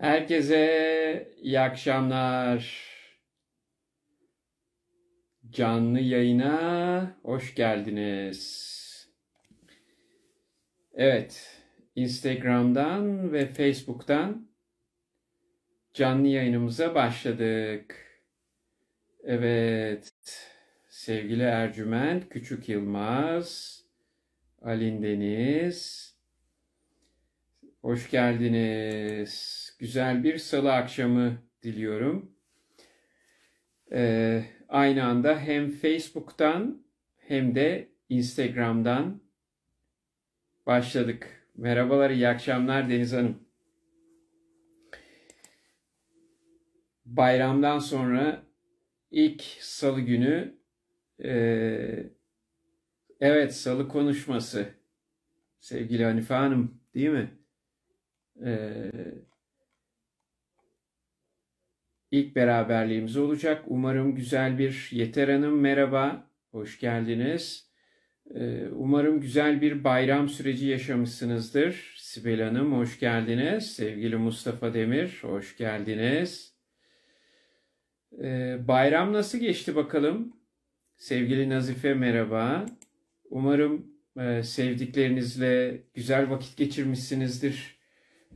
Herkese iyi akşamlar. Canlı yayına hoş geldiniz. Evet, Instagram'dan ve Facebook'tan canlı yayınımıza başladık. Evet, sevgili Ercüment Küçük Yılmaz, Alin Deniz, hoş geldiniz güzel bir salı akşamı diliyorum. Ee, aynı anda hem Facebook'tan hem de Instagram'dan başladık. Merhabalar, iyi akşamlar Deniz Hanım. Bayramdan sonra ilk salı günü e, evet salı konuşması sevgili Hanife Hanım değil mi? Ee, ilk beraberliğimiz olacak. Umarım güzel bir Yeter Hanım merhaba, hoş geldiniz. Ee, umarım güzel bir bayram süreci yaşamışsınızdır. Sibel Hanım hoş geldiniz. Sevgili Mustafa Demir hoş geldiniz. Ee, bayram nasıl geçti bakalım? Sevgili Nazife merhaba. Umarım e, sevdiklerinizle güzel vakit geçirmişsinizdir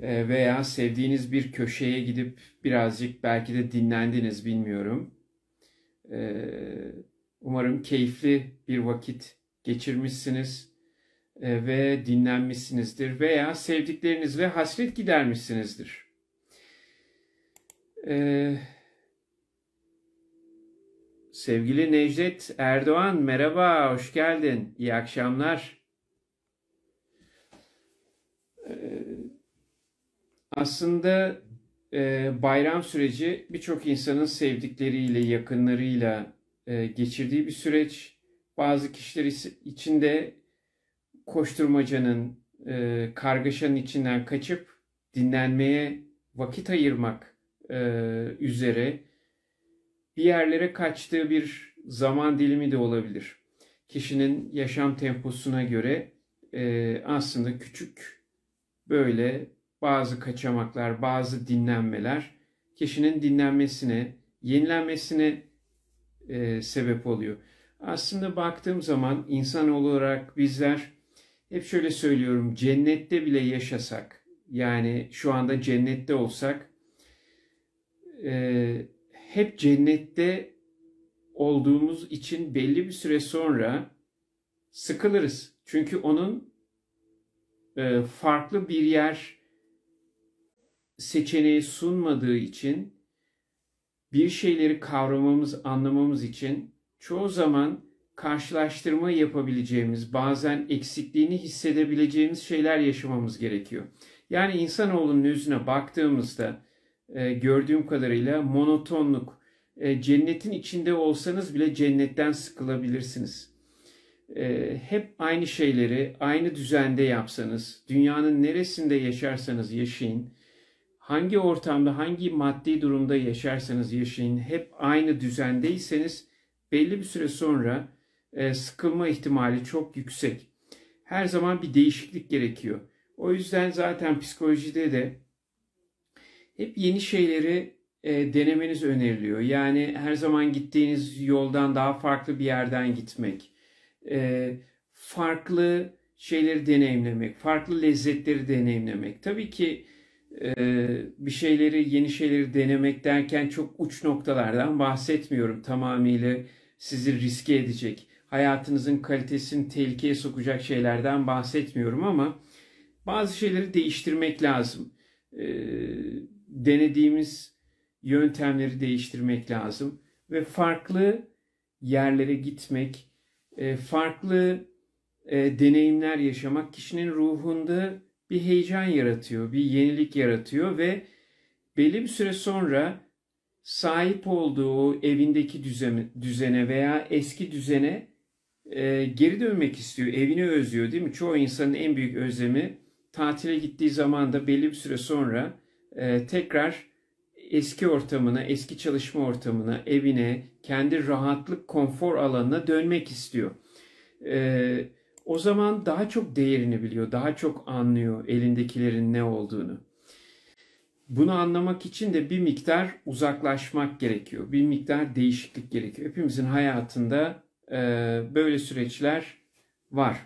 ee, veya sevdiğiniz bir köşeye gidip birazcık belki de dinlendiniz bilmiyorum. Ee, umarım keyifli bir vakit geçirmişsiniz e, ve dinlenmişsinizdir veya sevdikleriniz ve hasret gidermişsinizdir. Ee, sevgili Necdet Erdoğan merhaba, hoş geldin, iyi akşamlar. Aslında e, bayram süreci birçok insanın sevdikleriyle, yakınlarıyla e, geçirdiği bir süreç. Bazı kişiler içinde koşturmacanın, e, kargaşanın içinden kaçıp dinlenmeye vakit ayırmak e, üzere bir yerlere kaçtığı bir zaman dilimi de olabilir. Kişinin yaşam temposuna göre e, aslında küçük böyle bazı kaçamaklar, bazı dinlenmeler kişinin dinlenmesine, yenilenmesine e, sebep oluyor. Aslında baktığım zaman insan olarak bizler hep şöyle söylüyorum cennette bile yaşasak yani şu anda cennette olsak e, hep cennette olduğumuz için belli bir süre sonra sıkılırız. Çünkü onun e, farklı bir yer seçeneği sunmadığı için bir şeyleri kavramamız, anlamamız için çoğu zaman karşılaştırma yapabileceğimiz, bazen eksikliğini hissedebileceğimiz şeyler yaşamamız gerekiyor. Yani insanoğlunun yüzüne baktığımızda e, gördüğüm kadarıyla monotonluk, e, cennetin içinde olsanız bile cennetten sıkılabilirsiniz. E, hep aynı şeyleri aynı düzende yapsanız, dünyanın neresinde yaşarsanız yaşayın, hangi ortamda, hangi maddi durumda yaşarsanız yaşayın, hep aynı düzendeyseniz belli bir süre sonra e, sıkılma ihtimali çok yüksek. Her zaman bir değişiklik gerekiyor. O yüzden zaten psikolojide de hep yeni şeyleri e, denemeniz öneriliyor. Yani her zaman gittiğiniz yoldan daha farklı bir yerden gitmek, e, farklı şeyleri deneyimlemek, farklı lezzetleri deneyimlemek. Tabii ki ee, bir şeyleri, yeni şeyleri denemek derken çok uç noktalardan bahsetmiyorum. Tamamıyla sizi riske edecek, hayatınızın kalitesini tehlikeye sokacak şeylerden bahsetmiyorum ama bazı şeyleri değiştirmek lazım. Ee, denediğimiz yöntemleri değiştirmek lazım ve farklı yerlere gitmek, e, farklı e, deneyimler yaşamak kişinin ruhunda bir heyecan yaratıyor, bir yenilik yaratıyor ve belli bir süre sonra sahip olduğu evindeki düzene, veya eski düzene e, geri dönmek istiyor. Evini özlüyor değil mi? Çoğu insanın en büyük özlemi tatile gittiği zaman da belli bir süre sonra e, tekrar eski ortamına, eski çalışma ortamına, evine, kendi rahatlık, konfor alanına dönmek istiyor. Evet o zaman daha çok değerini biliyor, daha çok anlıyor elindekilerin ne olduğunu. Bunu anlamak için de bir miktar uzaklaşmak gerekiyor. Bir miktar değişiklik gerekiyor. Hepimizin hayatında e, böyle süreçler var.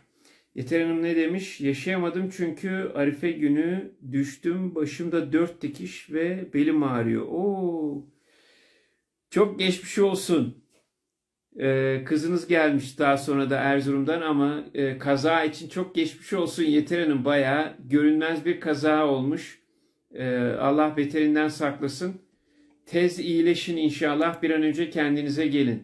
Yeter Hanım ne demiş? Yaşayamadım çünkü Arife günü düştüm. Başımda dört dikiş ve belim ağrıyor. Oo. Çok geçmiş olsun. Ee, kızınız gelmiş daha sonra da Erzurum'dan ama e, kaza için çok geçmiş olsun Yeter Hanım bayağı görünmez bir kaza olmuş. Ee, Allah beterinden saklasın. Tez iyileşin inşallah bir an önce kendinize gelin.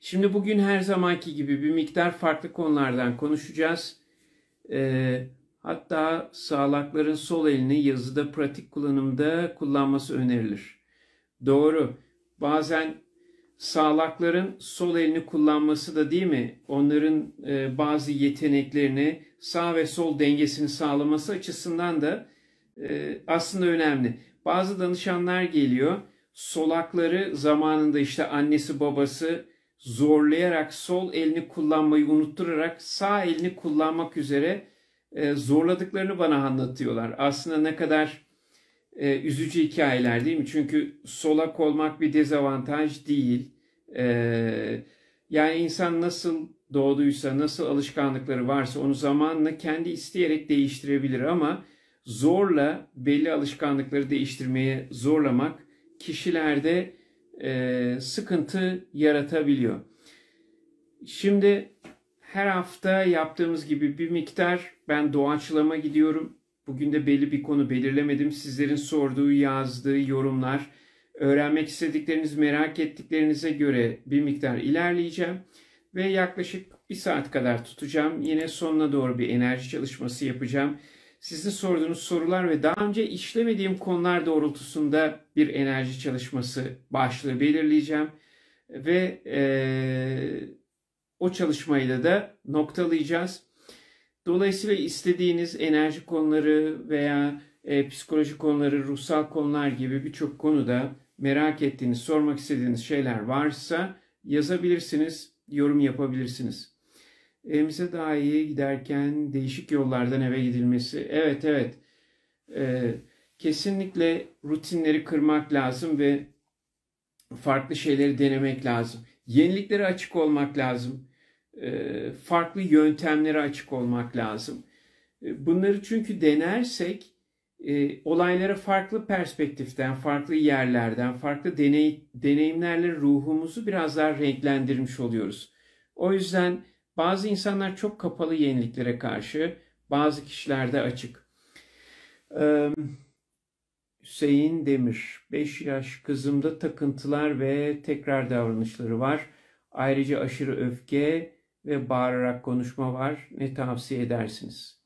Şimdi bugün her zamanki gibi bir miktar farklı konulardan konuşacağız. Ee, hatta sağlakların sol elini yazıda pratik kullanımda kullanması önerilir. Doğru. Bazen sağlakların sol elini kullanması da değil mi? Onların e, bazı yeteneklerini, sağ ve sol dengesini sağlaması açısından da e, aslında önemli. Bazı danışanlar geliyor. Solakları zamanında işte annesi babası zorlayarak sol elini kullanmayı unutturarak sağ elini kullanmak üzere e, zorladıklarını bana anlatıyorlar. Aslında ne kadar e, üzücü hikayeler değil mi? Çünkü solak olmak bir dezavantaj değil. E, yani insan nasıl doğduysa, nasıl alışkanlıkları varsa onu zamanla kendi isteyerek değiştirebilir ama zorla belli alışkanlıkları değiştirmeye zorlamak kişilerde e, sıkıntı yaratabiliyor. Şimdi her hafta yaptığımız gibi bir miktar ben doğaçlama gidiyorum. Bugün de belli bir konu belirlemedim. Sizlerin sorduğu, yazdığı yorumlar, öğrenmek istedikleriniz, merak ettiklerinize göre bir miktar ilerleyeceğim. Ve yaklaşık bir saat kadar tutacağım. Yine sonuna doğru bir enerji çalışması yapacağım. Sizin sorduğunuz sorular ve daha önce işlemediğim konular doğrultusunda bir enerji çalışması başlığı belirleyeceğim. Ve ee, o çalışmayla da noktalayacağız. Dolayısıyla istediğiniz enerji konuları veya e, psikoloji konuları, ruhsal konular gibi birçok konuda merak ettiğiniz, sormak istediğiniz şeyler varsa yazabilirsiniz, yorum yapabilirsiniz. Evimize daha iyi giderken değişik yollardan eve gidilmesi. Evet, evet. E, kesinlikle rutinleri kırmak lazım ve farklı şeyleri denemek lazım. Yeniliklere açık olmak lazım. E, farklı yöntemlere açık olmak lazım. E, bunları çünkü denersek e, olaylara farklı perspektiften, farklı yerlerden, farklı deney, deneyimlerle ruhumuzu biraz daha renklendirmiş oluyoruz. O yüzden bazı insanlar çok kapalı yeniliklere karşı, bazı kişilerde açık. Ee, Hüseyin Demir, 5 yaş kızımda takıntılar ve tekrar davranışları var. Ayrıca aşırı öfke, ve bağırarak konuşma var. Ne tavsiye edersiniz?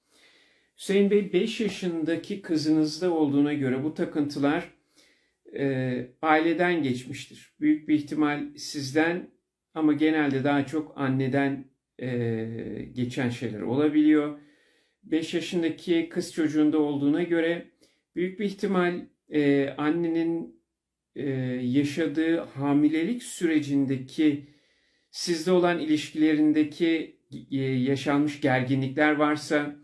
Hüseyin Bey 5 yaşındaki kızınızda olduğuna göre bu takıntılar e, aileden geçmiştir. Büyük bir ihtimal sizden ama genelde daha çok anneden e, geçen şeyler olabiliyor. 5 yaşındaki kız çocuğunda olduğuna göre büyük bir ihtimal e, annenin e, yaşadığı hamilelik sürecindeki sizde olan ilişkilerindeki e, yaşanmış gerginlikler varsa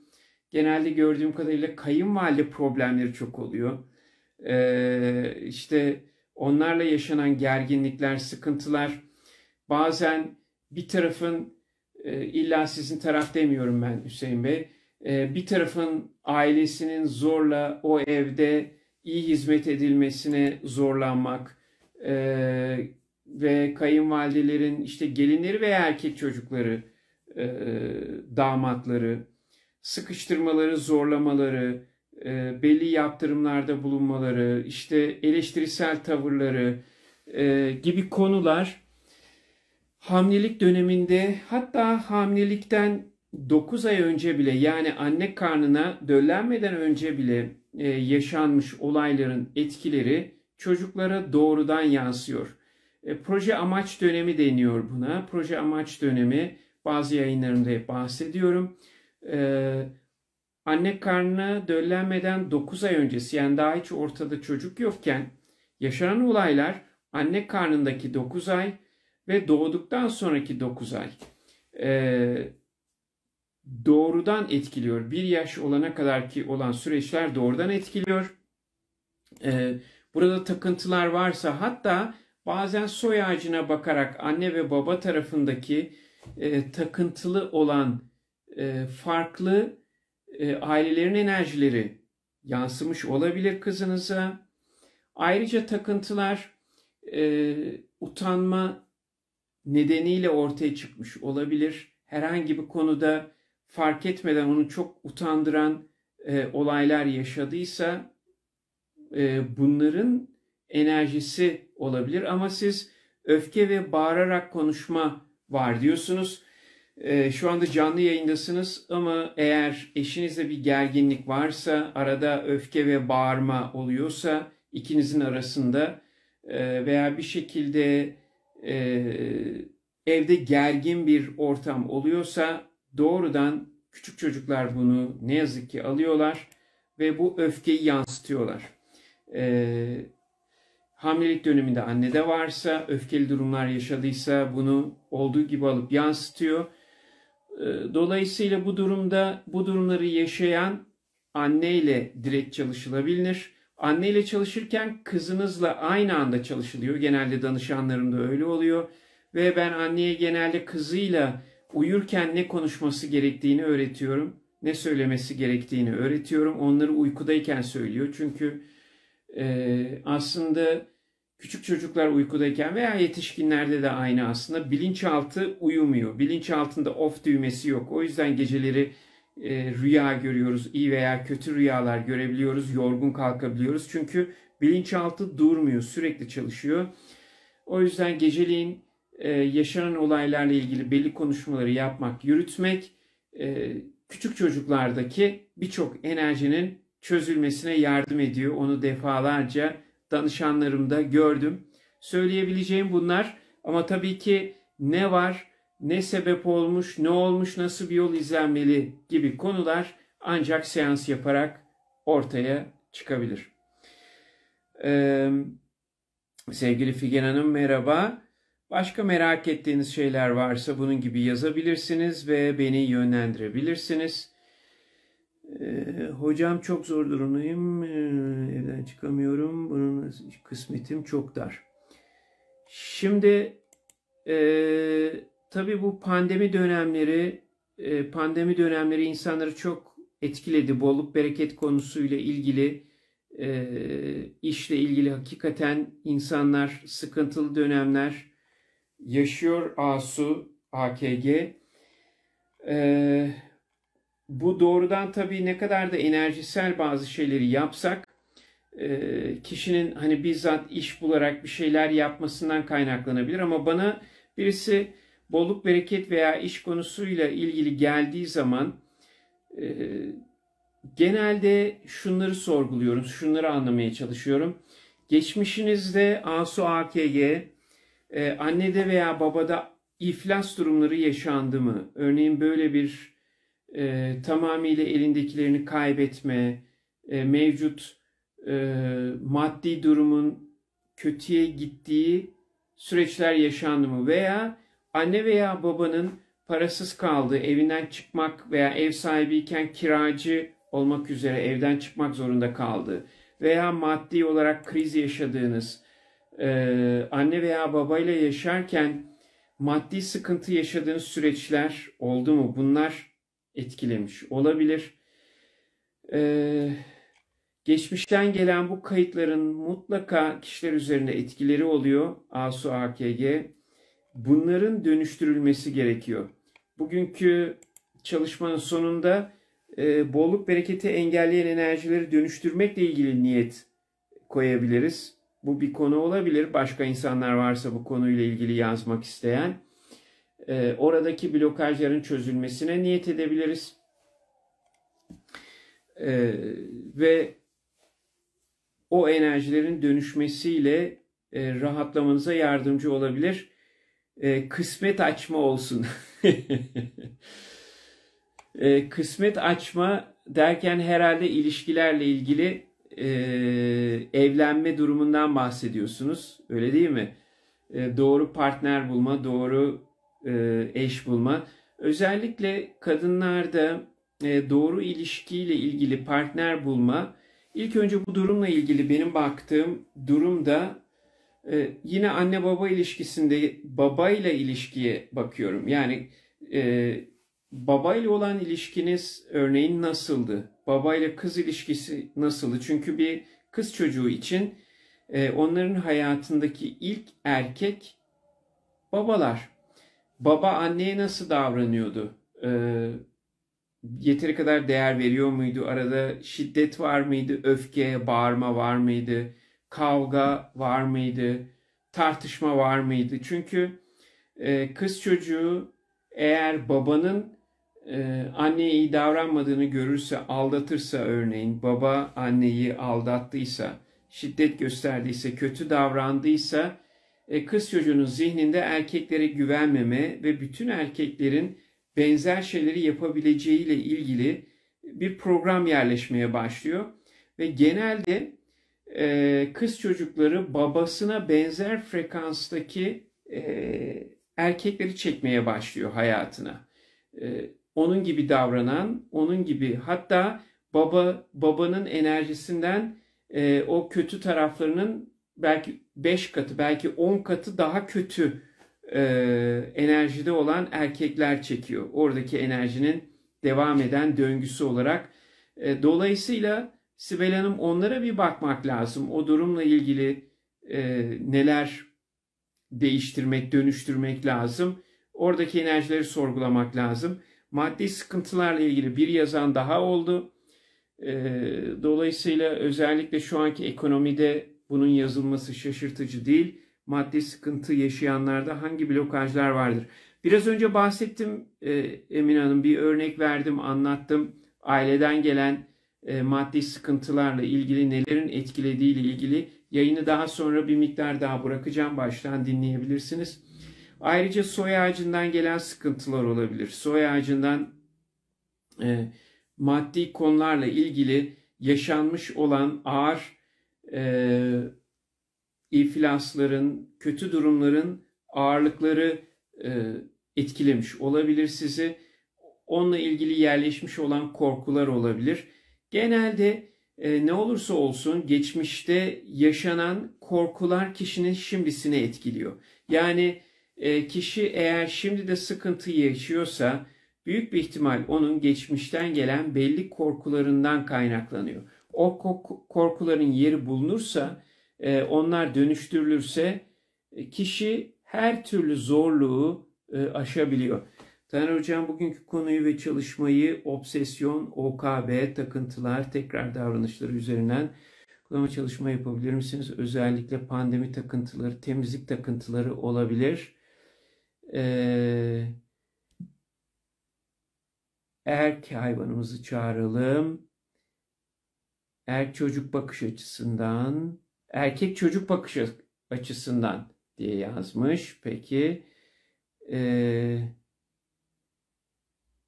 genelde gördüğüm kadarıyla kayınvalide problemleri çok oluyor. E, işte onlarla yaşanan gerginlikler, sıkıntılar bazen bir tarafın e, illa sizin taraf demiyorum ben Hüseyin Bey. bir tarafın ailesinin zorla o evde iyi hizmet edilmesine zorlanmak, ve kayınvalidelerin işte gelinleri veya erkek çocukları, e, damatları, sıkıştırmaları, zorlamaları, e, belli yaptırımlarda bulunmaları, işte eleştirisel tavırları e, gibi konular hamilelik döneminde hatta hamilelikten 9 ay önce bile yani anne karnına döllenmeden önce bile e, yaşanmış olayların etkileri çocuklara doğrudan yansıyor. E, proje amaç dönemi deniyor buna. Proje amaç dönemi bazı yayınlarımda hep bahsediyorum. E, anne karnına döllenmeden 9 ay öncesi yani daha hiç ortada çocuk yokken yaşanan olaylar anne karnındaki 9 ay ve doğduktan sonraki 9 ay e, doğrudan etkiliyor. Bir yaş olana kadar ki olan süreçler doğrudan etkiliyor. E, burada takıntılar varsa hatta Bazen soy ağacına bakarak anne ve baba tarafındaki e, takıntılı olan e, farklı e, ailelerin enerjileri yansımış olabilir kızınıza. Ayrıca takıntılar e, utanma nedeniyle ortaya çıkmış olabilir. Herhangi bir konuda fark etmeden onu çok utandıran e, olaylar yaşadıysa e, bunların enerjisi olabilir ama siz öfke ve bağırarak konuşma var diyorsunuz. E, şu anda canlı yayındasınız ama eğer eşinizde bir gerginlik varsa, arada öfke ve bağırma oluyorsa ikinizin arasında e, veya bir şekilde e, evde gergin bir ortam oluyorsa doğrudan küçük çocuklar bunu ne yazık ki alıyorlar ve bu öfkeyi yansıtıyorlar. Ee, hamilelik döneminde annede varsa, öfkeli durumlar yaşadıysa bunu olduğu gibi alıp yansıtıyor. Ee, dolayısıyla bu durumda bu durumları yaşayan anneyle direkt çalışılabilir. Anneyle çalışırken kızınızla aynı anda çalışılıyor. Genelde danışanlarımda öyle oluyor. Ve ben anneye genelde kızıyla uyurken ne konuşması gerektiğini öğretiyorum. Ne söylemesi gerektiğini öğretiyorum. Onları uykudayken söylüyor. Çünkü e, aslında Küçük çocuklar uykudayken veya yetişkinlerde de aynı aslında bilinçaltı uyumuyor. Bilinçaltında off düğmesi yok. O yüzden geceleri e, rüya görüyoruz, iyi veya kötü rüyalar görebiliyoruz, yorgun kalkabiliyoruz. Çünkü bilinçaltı durmuyor, sürekli çalışıyor. O yüzden geceliğin e, yaşanan olaylarla ilgili belli konuşmaları yapmak, yürütmek e, küçük çocuklardaki birçok enerjinin çözülmesine yardım ediyor. Onu defalarca danışanlarımda gördüm. Söyleyebileceğim bunlar ama tabii ki ne var, ne sebep olmuş, ne olmuş, nasıl bir yol izlenmeli gibi konular ancak seans yaparak ortaya çıkabilir. Ee, sevgili Figen Hanım merhaba. Başka merak ettiğiniz şeyler varsa bunun gibi yazabilirsiniz ve beni yönlendirebilirsiniz. Ee, hocam çok zor durumdayım. Ee, evden çıkamıyorum. Bunun kısmetim çok dar. Şimdi e, tabii bu pandemi dönemleri e, pandemi dönemleri insanları çok etkiledi. Bolluk bereket konusuyla ilgili e, işle ilgili hakikaten insanlar sıkıntılı dönemler yaşıyor. ASU, AKG. Eee bu doğrudan tabii ne kadar da enerjisel bazı şeyleri yapsak e, kişinin hani bizzat iş bularak bir şeyler yapmasından kaynaklanabilir ama bana birisi bolluk bereket veya iş konusuyla ilgili geldiği zaman e, genelde şunları sorguluyorum, şunları anlamaya çalışıyorum. Geçmişinizde ASU AKG, e, annede veya babada iflas durumları yaşandı mı? Örneğin böyle bir e, tamamıyla elindekilerini kaybetme, e, mevcut e, maddi durumun kötüye gittiği süreçler yaşandı mı? Veya anne veya babanın parasız kaldığı, evinden çıkmak veya ev sahibiyken kiracı olmak üzere evden çıkmak zorunda kaldı veya maddi olarak kriz yaşadığınız, e, anne veya babayla yaşarken maddi sıkıntı yaşadığınız süreçler oldu mu? Bunlar etkilemiş olabilir. Ee, geçmişten gelen bu kayıtların mutlaka kişiler üzerinde etkileri oluyor. ASU AKG. Bunların dönüştürülmesi gerekiyor. Bugünkü çalışmanın sonunda e, bolluk bereketi engelleyen enerjileri dönüştürmekle ilgili niyet koyabiliriz. Bu bir konu olabilir. Başka insanlar varsa bu konuyla ilgili yazmak isteyen e, oradaki blokajların çözülmesine niyet edebiliriz. E, ve o enerjilerin dönüşmesiyle e, rahatlamanıza yardımcı olabilir. E, kısmet açma olsun. e, kısmet açma derken herhalde ilişkilerle ilgili e, evlenme durumundan bahsediyorsunuz. Öyle değil mi? E, doğru partner bulma, doğru e, eş bulma. Özellikle kadınlarda e, doğru ilişkiyle ilgili partner bulma. İlk önce bu durumla ilgili benim baktığım durumda e, yine anne baba ilişkisinde babayla ilişkiye bakıyorum. Yani babayla olan ilişkiniz örneğin nasıldı? Babayla kız ilişkisi nasıldı? Çünkü bir kız çocuğu için onların hayatındaki ilk erkek babalar baba anneye nasıl davranıyordu? Ee, yeteri kadar değer veriyor muydu? Arada şiddet var mıydı? Öfke, bağırma var mıydı? Kavga var mıydı? Tartışma var mıydı? Çünkü e, kız çocuğu eğer babanın e, anneye iyi davranmadığını görürse, aldatırsa örneğin, baba anneyi aldattıysa, şiddet gösterdiyse, kötü davrandıysa e, kız çocuğunun zihninde erkeklere güvenmeme ve bütün erkeklerin benzer şeyleri yapabileceğiyle ilgili bir program yerleşmeye başlıyor. Ve genelde e, kız çocukları babasına benzer frekanstaki e, erkekleri çekmeye başlıyor hayatına. onun gibi davranan, onun gibi hatta baba babanın enerjisinden e, o kötü taraflarının belki 5 katı belki 10 katı daha kötü e, enerjide olan erkekler çekiyor. Oradaki enerjinin devam eden döngüsü olarak. E, dolayısıyla Sibel Hanım onlara bir bakmak lazım. O durumla ilgili e, neler değiştirmek, dönüştürmek lazım. Oradaki enerjileri sorgulamak lazım. Maddi sıkıntılarla ilgili bir yazan daha oldu. E, dolayısıyla özellikle şu anki ekonomide bunun yazılması şaşırtıcı değil. Maddi sıkıntı yaşayanlarda hangi blokajlar vardır? Biraz önce bahsettim e, Hanım. Bir örnek verdim, anlattım. Aileden gelen e, maddi sıkıntılarla ilgili nelerin etkilediği ile ilgili yayını daha sonra bir miktar daha bırakacağım. Baştan dinleyebilirsiniz. Ayrıca soy ağacından gelen sıkıntılar olabilir. Soy ağacından e, maddi konularla ilgili yaşanmış olan ağır e, ee, iflasların, kötü durumların ağırlıkları e, etkilemiş olabilir sizi. Onunla ilgili yerleşmiş olan korkular olabilir. Genelde e, ne olursa olsun geçmişte yaşanan korkular kişinin şimdisini etkiliyor. Yani e, kişi eğer şimdi de sıkıntı yaşıyorsa büyük bir ihtimal onun geçmişten gelen belli korkularından kaynaklanıyor o korkuların yeri bulunursa, e, onlar dönüştürülürse e, kişi her türlü zorluğu e, aşabiliyor. Taner Hocam bugünkü konuyu ve çalışmayı obsesyon, OKB, takıntılar, tekrar davranışları üzerinden uygulama çalışma yapabilir misiniz? Özellikle pandemi takıntıları, temizlik takıntıları olabilir. Ee, eğer ki hayvanımızı çağıralım er çocuk bakış açısından, erkek çocuk bakış açısından diye yazmış. Peki ee,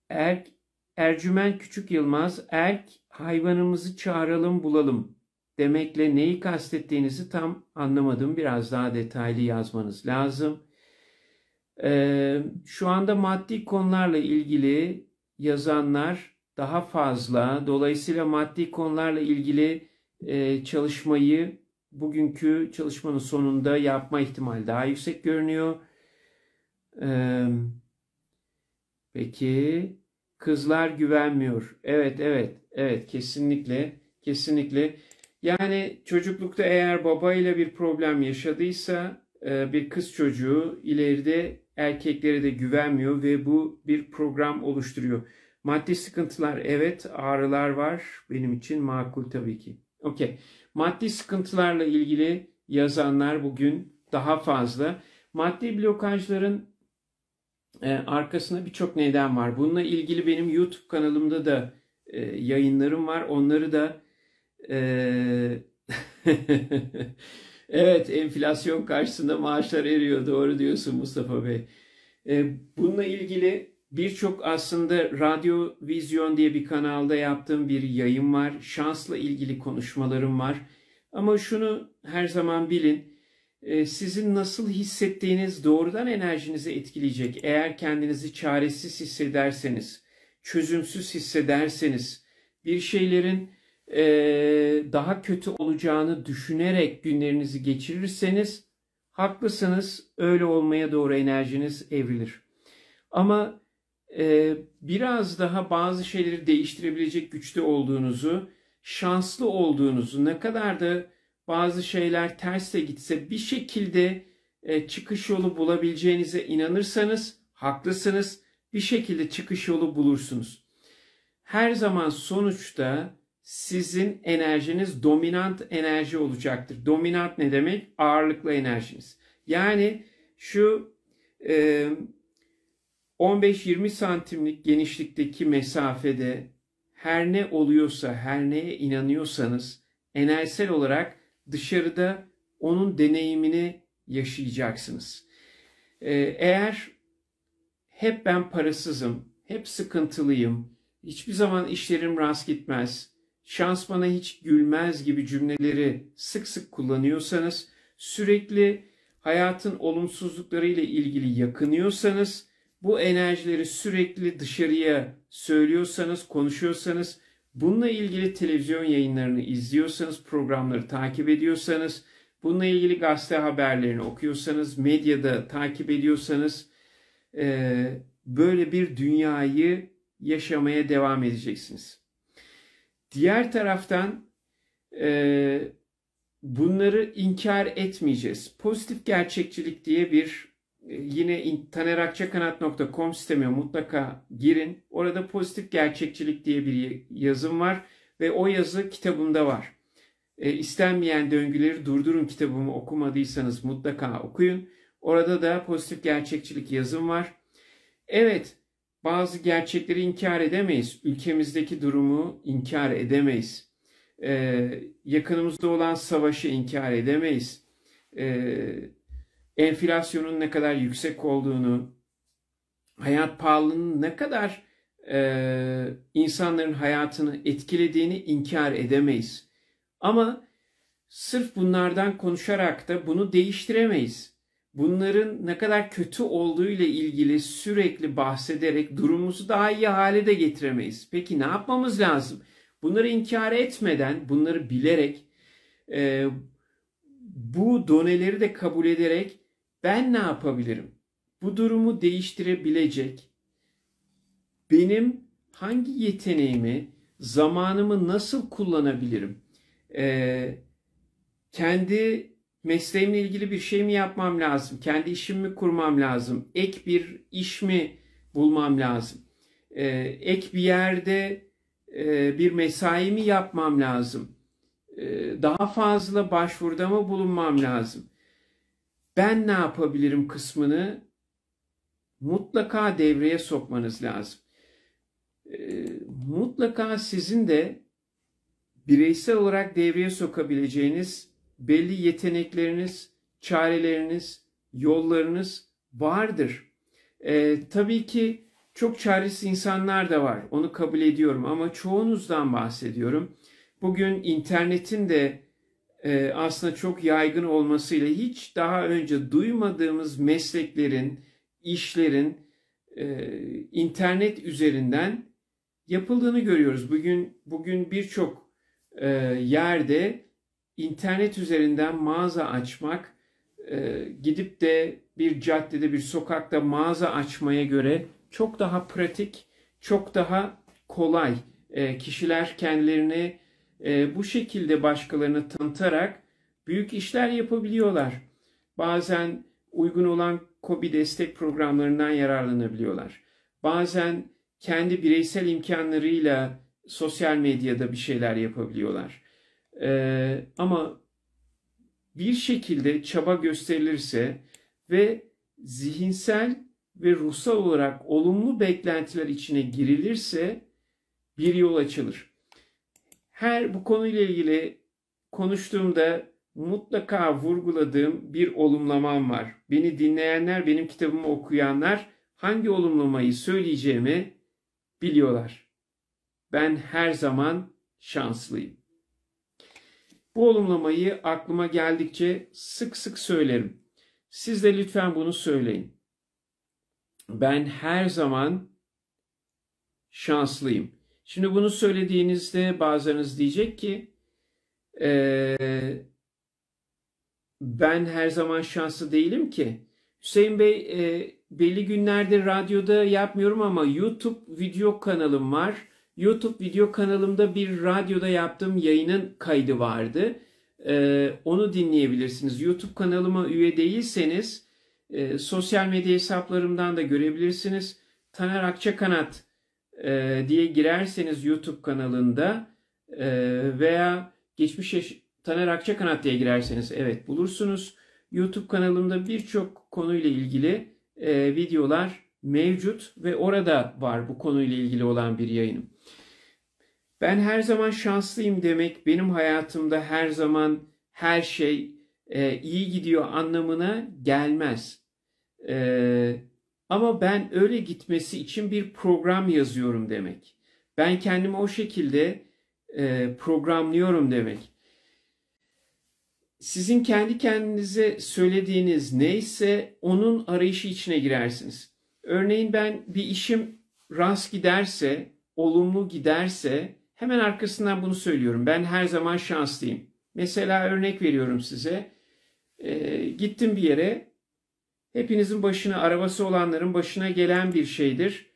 er, Ercümen Küçük Yılmaz, erk hayvanımızı çağıralım bulalım demekle neyi kastettiğinizi tam anlamadım. Biraz daha detaylı yazmanız lazım. Ee, şu anda maddi konularla ilgili yazanlar daha fazla dolayısıyla maddi konularla ilgili e, çalışmayı bugünkü çalışmanın sonunda yapma ihtimali daha yüksek görünüyor. Ee, peki kızlar güvenmiyor. Evet evet evet kesinlikle kesinlikle. Yani çocuklukta eğer babayla bir problem yaşadıysa e, bir kız çocuğu ileride erkeklere de güvenmiyor ve bu bir program oluşturuyor. Maddi sıkıntılar evet ağrılar var benim için makul tabii ki. Okey. Maddi sıkıntılarla ilgili yazanlar bugün daha fazla. Maddi blokajların e, arkasında birçok neden var. Bununla ilgili benim YouTube kanalımda da e, yayınlarım var. Onları da e, evet enflasyon karşısında maaşlar eriyor. Doğru diyorsun Mustafa Bey. E, bununla ilgili Birçok aslında Radyo Vizyon diye bir kanalda yaptığım bir yayın var. Şansla ilgili konuşmalarım var. Ama şunu her zaman bilin. E, sizin nasıl hissettiğiniz doğrudan enerjinizi etkileyecek. Eğer kendinizi çaresiz hissederseniz, çözümsüz hissederseniz, bir şeylerin e, daha kötü olacağını düşünerek günlerinizi geçirirseniz haklısınız. Öyle olmaya doğru enerjiniz evrilir. Ama ee, biraz daha bazı şeyleri değiştirebilecek güçte olduğunuzu, şanslı olduğunuzu, ne kadar da bazı şeyler ters gitse bir şekilde e, çıkış yolu bulabileceğinize inanırsanız haklısınız. Bir şekilde çıkış yolu bulursunuz. Her zaman sonuçta sizin enerjiniz dominant enerji olacaktır. Dominant ne demek? Ağırlıklı enerjiniz. Yani şu e, 15-20 santimlik genişlikteki mesafede her ne oluyorsa, her neye inanıyorsanız enerjisel olarak dışarıda onun deneyimini yaşayacaksınız. Ee, eğer hep ben parasızım, hep sıkıntılıyım, hiçbir zaman işlerim rast gitmez, şans bana hiç gülmez gibi cümleleri sık sık kullanıyorsanız, sürekli hayatın olumsuzlukları ile ilgili yakınıyorsanız bu enerjileri sürekli dışarıya söylüyorsanız, konuşuyorsanız, bununla ilgili televizyon yayınlarını izliyorsanız, programları takip ediyorsanız, bununla ilgili gazete haberlerini okuyorsanız, medyada takip ediyorsanız, e, böyle bir dünyayı yaşamaya devam edeceksiniz. Diğer taraftan e, bunları inkar etmeyeceğiz. Pozitif gerçekçilik diye bir ee, yine tanerakçakanat.com siteme mutlaka girin. Orada pozitif gerçekçilik diye bir yazım var ve o yazı kitabımda var. E, istenmeyen döngüleri durdurun kitabımı okumadıysanız mutlaka okuyun. Orada da pozitif gerçekçilik yazım var. Evet, bazı gerçekleri inkar edemeyiz. Ülkemizdeki durumu inkar edemeyiz. E, yakınımızda olan savaşı inkar edemeyiz. Eee enflasyonun ne kadar yüksek olduğunu, hayat pahalılığının ne kadar e, insanların hayatını etkilediğini inkar edemeyiz. Ama sırf bunlardan konuşarak da bunu değiştiremeyiz. Bunların ne kadar kötü olduğu ile ilgili sürekli bahsederek durumumuzu daha iyi hale de getiremeyiz. Peki ne yapmamız lazım? Bunları inkar etmeden, bunları bilerek, e, bu doneleri de kabul ederek ben ne yapabilirim? Bu durumu değiştirebilecek benim hangi yeteneğimi, zamanımı nasıl kullanabilirim? Ee, kendi mesleğimle ilgili bir şey mi yapmam lazım? Kendi işimi kurmam lazım? Ek bir iş mi bulmam lazım? Ee, ek bir yerde e, bir mesai mi yapmam lazım? Ee, daha fazla başvuruda mı bulunmam lazım? ben ne yapabilirim kısmını mutlaka devreye sokmanız lazım. Ee, mutlaka sizin de bireysel olarak devreye sokabileceğiniz belli yetenekleriniz, çareleriniz, yollarınız vardır. E, tabii ki çok çaresiz insanlar da var. Onu kabul ediyorum ama çoğunuzdan bahsediyorum. Bugün internetin de e, aslında çok yaygın olmasıyla hiç daha önce duymadığımız mesleklerin, işlerin e, internet üzerinden yapıldığını görüyoruz. Bugün bugün birçok e, yerde internet üzerinden mağaza açmak, gidip de bir caddede, bir sokakta mağaza açmaya göre çok daha pratik, çok daha kolay. kişiler kendilerini e, bu şekilde başkalarını tanıtarak büyük işler yapabiliyorlar. Bazen uygun olan COBİ destek programlarından yararlanabiliyorlar. Bazen kendi bireysel imkanlarıyla sosyal medyada bir şeyler yapabiliyorlar. Ee, ama bir şekilde çaba gösterilirse ve zihinsel ve ruhsal olarak olumlu beklentiler içine girilirse bir yol açılır her bu konuyla ilgili konuştuğumda mutlaka vurguladığım bir olumlamam var. Beni dinleyenler, benim kitabımı okuyanlar hangi olumlamayı söyleyeceğimi biliyorlar. Ben her zaman şanslıyım. Bu olumlamayı aklıma geldikçe sık sık söylerim. Siz de lütfen bunu söyleyin. Ben her zaman şanslıyım. Şimdi bunu söylediğinizde bazılarınız diyecek ki e, ben her zaman şanslı değilim ki. Hüseyin Bey e, belli günlerde radyoda yapmıyorum ama YouTube video kanalım var. YouTube video kanalımda bir radyoda yaptığım yayının kaydı vardı. E, onu dinleyebilirsiniz. YouTube kanalıma üye değilseniz e, sosyal medya hesaplarımdan da görebilirsiniz. Taner Akçakanat e, diye girerseniz YouTube kanalında e, veya geçmiş yaş- Taner Akçakanat diye girerseniz evet bulursunuz. YouTube kanalımda birçok konuyla ilgili e, videolar mevcut ve orada var bu konuyla ilgili olan bir yayınım. Ben her zaman şanslıyım demek benim hayatımda her zaman her şey e, iyi gidiyor anlamına gelmez. E, ama ben öyle gitmesi için bir program yazıyorum demek. Ben kendimi o şekilde e, programlıyorum demek. Sizin kendi kendinize söylediğiniz neyse onun arayışı içine girersiniz. Örneğin ben bir işim rast giderse, olumlu giderse hemen arkasından bunu söylüyorum. Ben her zaman şanslıyım. Mesela örnek veriyorum size. E, gittim bir yere hepinizin başına arabası olanların başına gelen bir şeydir.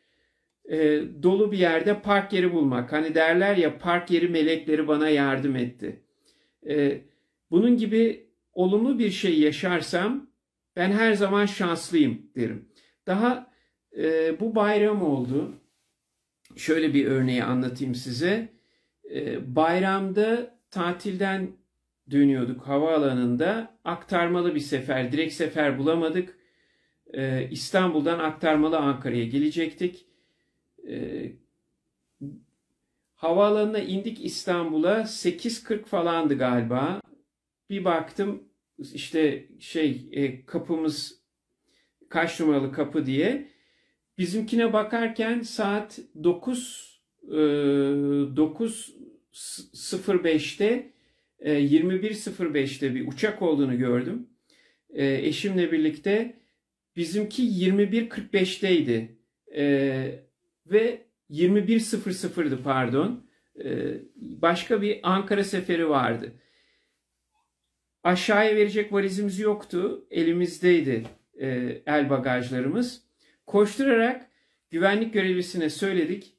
E, dolu bir yerde park yeri bulmak. Hani derler ya park yeri melekleri bana yardım etti. E, bunun gibi olumlu bir şey yaşarsam ben her zaman şanslıyım derim. Daha e, bu bayram oldu. Şöyle bir örneği anlatayım size. E, bayramda tatilden dönüyorduk havaalanında. Aktarmalı bir sefer, direkt sefer bulamadık ee, İstanbul'dan aktarmalı Ankara'ya gelecektik. Ee, havaalanına indik İstanbul'a 8.40 falandı galiba. Bir baktım işte şey e, kapımız kaç numaralı kapı diye. Bizimkine bakarken saat 9 9.05'te 21.05'te bir uçak olduğunu gördüm. E, eşimle birlikte Bizimki 21.45'teydi. Ee, ve 21.00'dı pardon. Ee, başka bir Ankara seferi vardı. Aşağıya verecek valizimiz yoktu. Elimizdeydi e, el bagajlarımız. Koşturarak güvenlik görevlisine söyledik.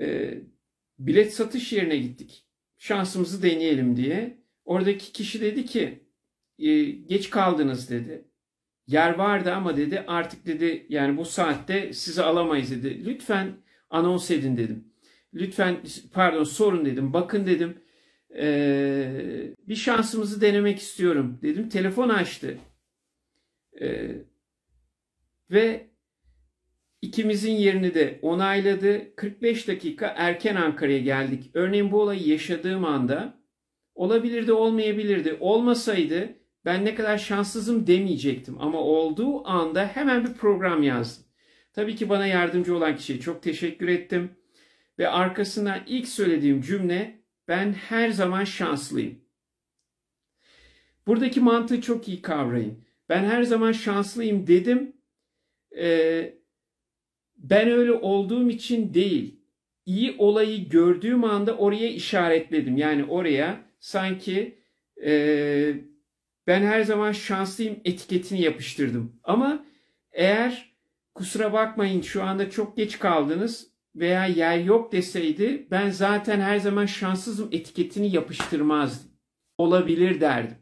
E, bilet satış yerine gittik. Şansımızı deneyelim diye. Oradaki kişi dedi ki e, geç kaldınız dedi yer vardı ama dedi artık dedi yani bu saatte sizi alamayız dedi. Lütfen anons edin dedim. Lütfen pardon sorun dedim. Bakın dedim ee, bir şansımızı denemek istiyorum dedim. Telefon açtı. E, ve ikimizin yerini de onayladı. 45 dakika erken Ankara'ya geldik. Örneğin bu olayı yaşadığım anda olabilirdi olmayabilirdi. Olmasaydı ben ne kadar şanssızım demeyecektim ama olduğu anda hemen bir program yazdım. Tabii ki bana yardımcı olan kişiye çok teşekkür ettim ve arkasından ilk söylediğim cümle ben her zaman şanslıyım. Buradaki mantığı çok iyi kavrayın. Ben her zaman şanslıyım dedim. Ee, ben öyle olduğum için değil. İyi olayı gördüğüm anda oraya işaretledim. Yani oraya sanki e, ben her zaman şanslıyım etiketini yapıştırdım. Ama eğer kusura bakmayın şu anda çok geç kaldınız veya yer yok deseydi ben zaten her zaman şanssızım etiketini yapıştırmazdım. Olabilir derdim.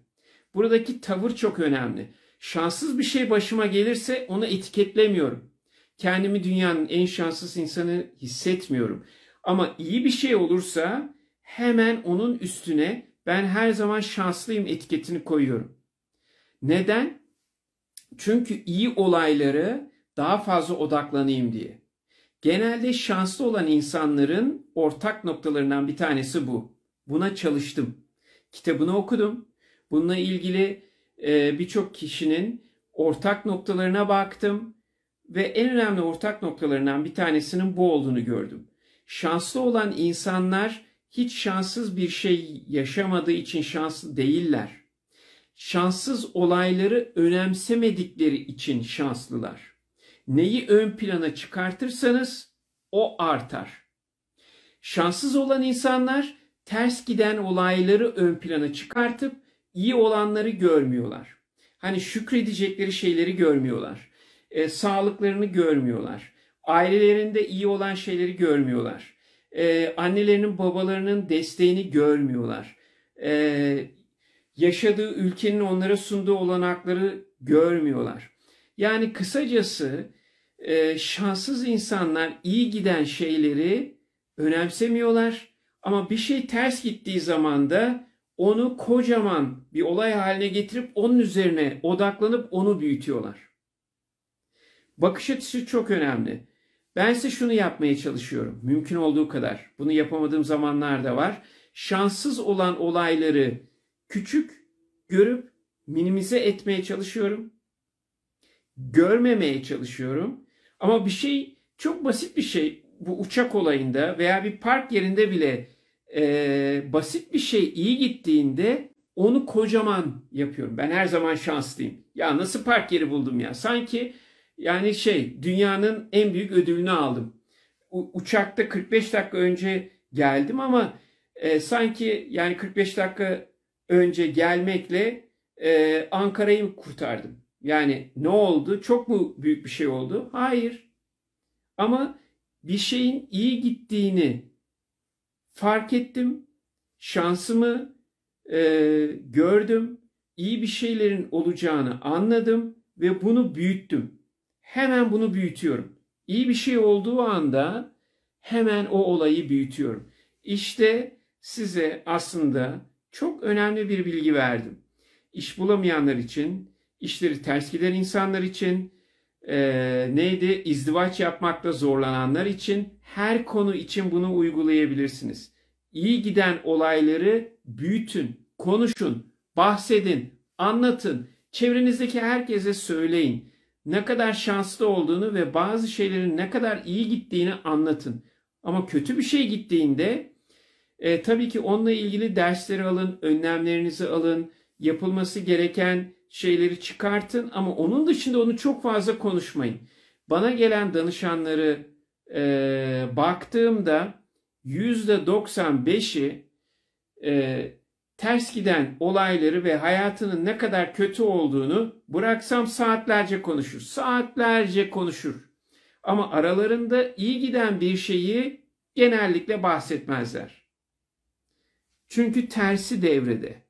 Buradaki tavır çok önemli. Şanssız bir şey başıma gelirse onu etiketlemiyorum. Kendimi dünyanın en şanssız insanı hissetmiyorum. Ama iyi bir şey olursa hemen onun üstüne ben her zaman şanslıyım etiketini koyuyorum. Neden? Çünkü iyi olayları daha fazla odaklanayım diye. Genelde şanslı olan insanların ortak noktalarından bir tanesi bu. Buna çalıştım. Kitabını okudum. Bununla ilgili e, birçok kişinin ortak noktalarına baktım ve en önemli ortak noktalarından bir tanesinin bu olduğunu gördüm. Şanslı olan insanlar hiç şanssız bir şey yaşamadığı için şanslı değiller. Şanssız olayları önemsemedikleri için şanslılar. Neyi ön plana çıkartırsanız o artar. Şanssız olan insanlar ters giden olayları ön plana çıkartıp iyi olanları görmüyorlar. Hani şükredecekleri şeyleri görmüyorlar. E, sağlıklarını görmüyorlar. Ailelerinde iyi olan şeyleri görmüyorlar e, annelerinin babalarının desteğini görmüyorlar. E, yaşadığı ülkenin onlara sunduğu olanakları görmüyorlar. Yani kısacası e, şanssız insanlar iyi giden şeyleri önemsemiyorlar ama bir şey ters gittiği zaman da onu kocaman bir olay haline getirip onun üzerine odaklanıp onu büyütüyorlar. Bakış açısı çok önemli. Ben ise şunu yapmaya çalışıyorum. Mümkün olduğu kadar. Bunu yapamadığım zamanlar da var. Şanssız olan olayları küçük görüp minimize etmeye çalışıyorum. Görmemeye çalışıyorum. Ama bir şey çok basit bir şey bu uçak olayında veya bir park yerinde bile e, basit bir şey iyi gittiğinde onu kocaman yapıyorum. Ben her zaman şanslıyım. Ya nasıl park yeri buldum ya? Sanki yani şey dünyanın en büyük ödülünü aldım. U- uçakta 45 dakika önce geldim ama e, sanki yani 45 dakika önce gelmekle e, Ankara'yı kurtardım. Yani ne oldu? Çok mu büyük bir şey oldu? Hayır. Ama bir şeyin iyi gittiğini fark ettim. Şansımı e, gördüm. İyi bir şeylerin olacağını anladım ve bunu büyüttüm hemen bunu büyütüyorum. İyi bir şey olduğu anda hemen o olayı büyütüyorum. İşte size aslında çok önemli bir bilgi verdim. İş bulamayanlar için, işleri ters giden insanlar için, e, neydi izdivaç yapmakta zorlananlar için her konu için bunu uygulayabilirsiniz. İyi giden olayları büyütün, konuşun, bahsedin, anlatın, çevrenizdeki herkese söyleyin ne kadar şanslı olduğunu ve bazı şeylerin ne kadar iyi gittiğini anlatın. Ama kötü bir şey gittiğinde e, tabii ki onunla ilgili dersleri alın, önlemlerinizi alın, yapılması gereken şeyleri çıkartın ama onun dışında onu çok fazla konuşmayın. Bana gelen danışanları e, baktığımda %95'i e, ters giden olayları ve hayatının ne kadar kötü olduğunu bıraksam saatlerce konuşur. Saatlerce konuşur. Ama aralarında iyi giden bir şeyi genellikle bahsetmezler. Çünkü tersi devrede.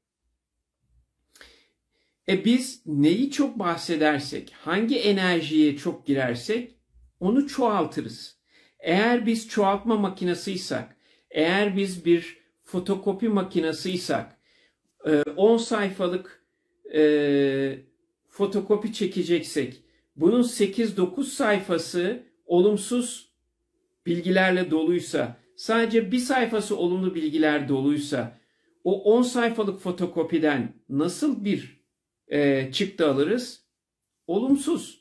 E biz neyi çok bahsedersek, hangi enerjiye çok girersek onu çoğaltırız. Eğer biz çoğaltma makinesiysak, eğer biz bir fotokopi makinesiysak, 10 ee, sayfalık e, fotokopi çekeceksek bunun 8-9 sayfası olumsuz bilgilerle doluysa sadece bir sayfası olumlu bilgiler doluysa o 10 sayfalık fotokopiden nasıl bir e, çıktı alırız? Olumsuz.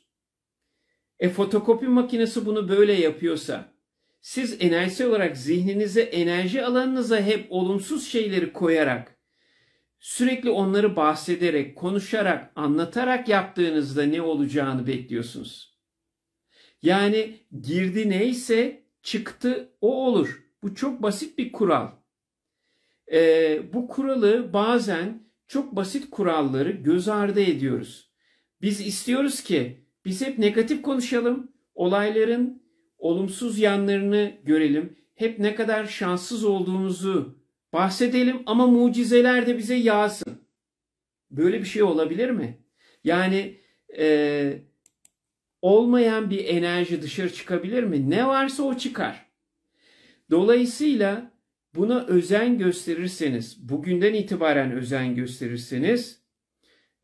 E fotokopi makinesi bunu böyle yapıyorsa siz enerji olarak zihninize, enerji alanınıza hep olumsuz şeyleri koyarak Sürekli onları bahsederek, konuşarak, anlatarak yaptığınızda ne olacağını bekliyorsunuz. Yani girdi neyse çıktı o olur. Bu çok basit bir kural. Ee, bu kuralı bazen çok basit kuralları göz ardı ediyoruz. Biz istiyoruz ki biz hep negatif konuşalım, olayların olumsuz yanlarını görelim, hep ne kadar şanssız olduğumuzu bahsedelim ama mucizeler de bize yağsın. Böyle bir şey olabilir mi? Yani e, olmayan bir enerji dışarı çıkabilir mi? Ne varsa o çıkar. Dolayısıyla buna özen gösterirseniz, bugünden itibaren özen gösterirseniz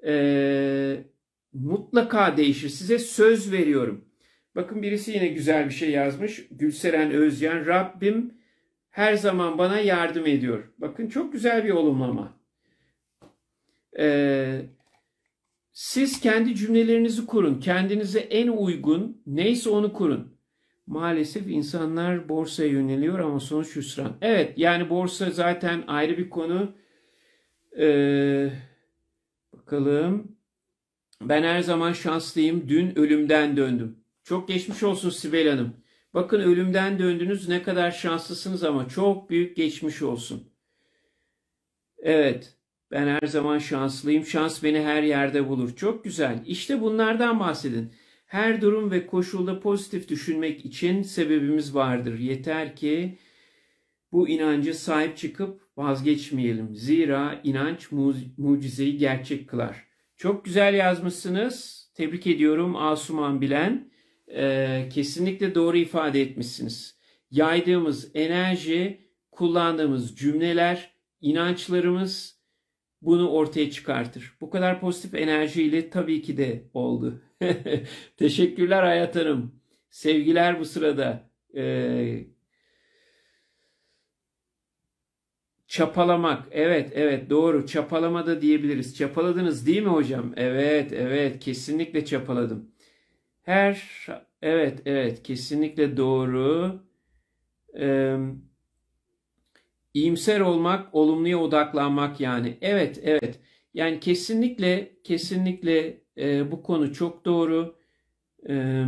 e, mutlaka değişir. Size söz veriyorum. Bakın birisi yine güzel bir şey yazmış. Gülseren Özyen. Rabbim her zaman bana yardım ediyor. Bakın çok güzel bir olumlama. Ee, siz kendi cümlelerinizi kurun. Kendinize en uygun neyse onu kurun. Maalesef insanlar borsaya yöneliyor ama sonuç hüsran. Evet yani borsa zaten ayrı bir konu. Ee, bakalım. Ben her zaman şanslıyım. Dün ölümden döndüm. Çok geçmiş olsun Sibel Hanım. Bakın ölümden döndünüz ne kadar şanslısınız ama çok büyük geçmiş olsun. Evet ben her zaman şanslıyım. Şans beni her yerde bulur. Çok güzel. İşte bunlardan bahsedin. Her durum ve koşulda pozitif düşünmek için sebebimiz vardır. Yeter ki bu inancı sahip çıkıp vazgeçmeyelim. Zira inanç mucizeyi gerçek kılar. Çok güzel yazmışsınız. Tebrik ediyorum Asuman Bilen e, kesinlikle doğru ifade etmişsiniz. Yaydığımız enerji, kullandığımız cümleler, inançlarımız bunu ortaya çıkartır. Bu kadar pozitif enerjiyle tabii ki de oldu. Teşekkürler Hayat Hanım. Sevgiler bu sırada. Ee, Çapalamak. Evet, evet doğru. Çapalama da diyebiliriz. Çapaladınız değil mi hocam? Evet, evet kesinlikle çapaladım. Her evet evet kesinlikle doğru. Ee, iyimser olmak, olumluya odaklanmak yani. Evet evet. Yani kesinlikle kesinlikle e, bu konu çok doğru. Ee,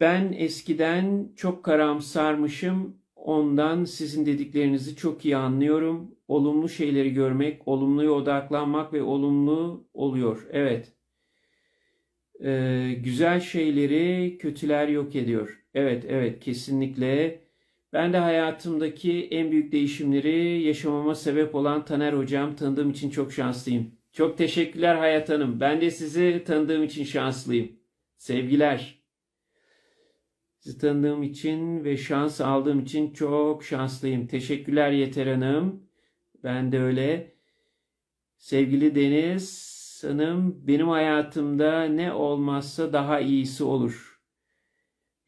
ben eskiden çok karamsarmışım. Ondan sizin dediklerinizi çok iyi anlıyorum. Olumlu şeyleri görmek, olumluya odaklanmak ve olumlu oluyor. Evet e, güzel şeyleri kötüler yok ediyor. Evet, evet kesinlikle. Ben de hayatımdaki en büyük değişimleri yaşamama sebep olan Taner Hocam tanıdığım için çok şanslıyım. Çok teşekkürler Hayat Hanım. Ben de sizi tanıdığım için şanslıyım. Sevgiler. Sizi tanıdığım için ve şans aldığım için çok şanslıyım. Teşekkürler Yeter Hanım. Ben de öyle. Sevgili Deniz, sanırım benim hayatımda ne olmazsa daha iyisi olur.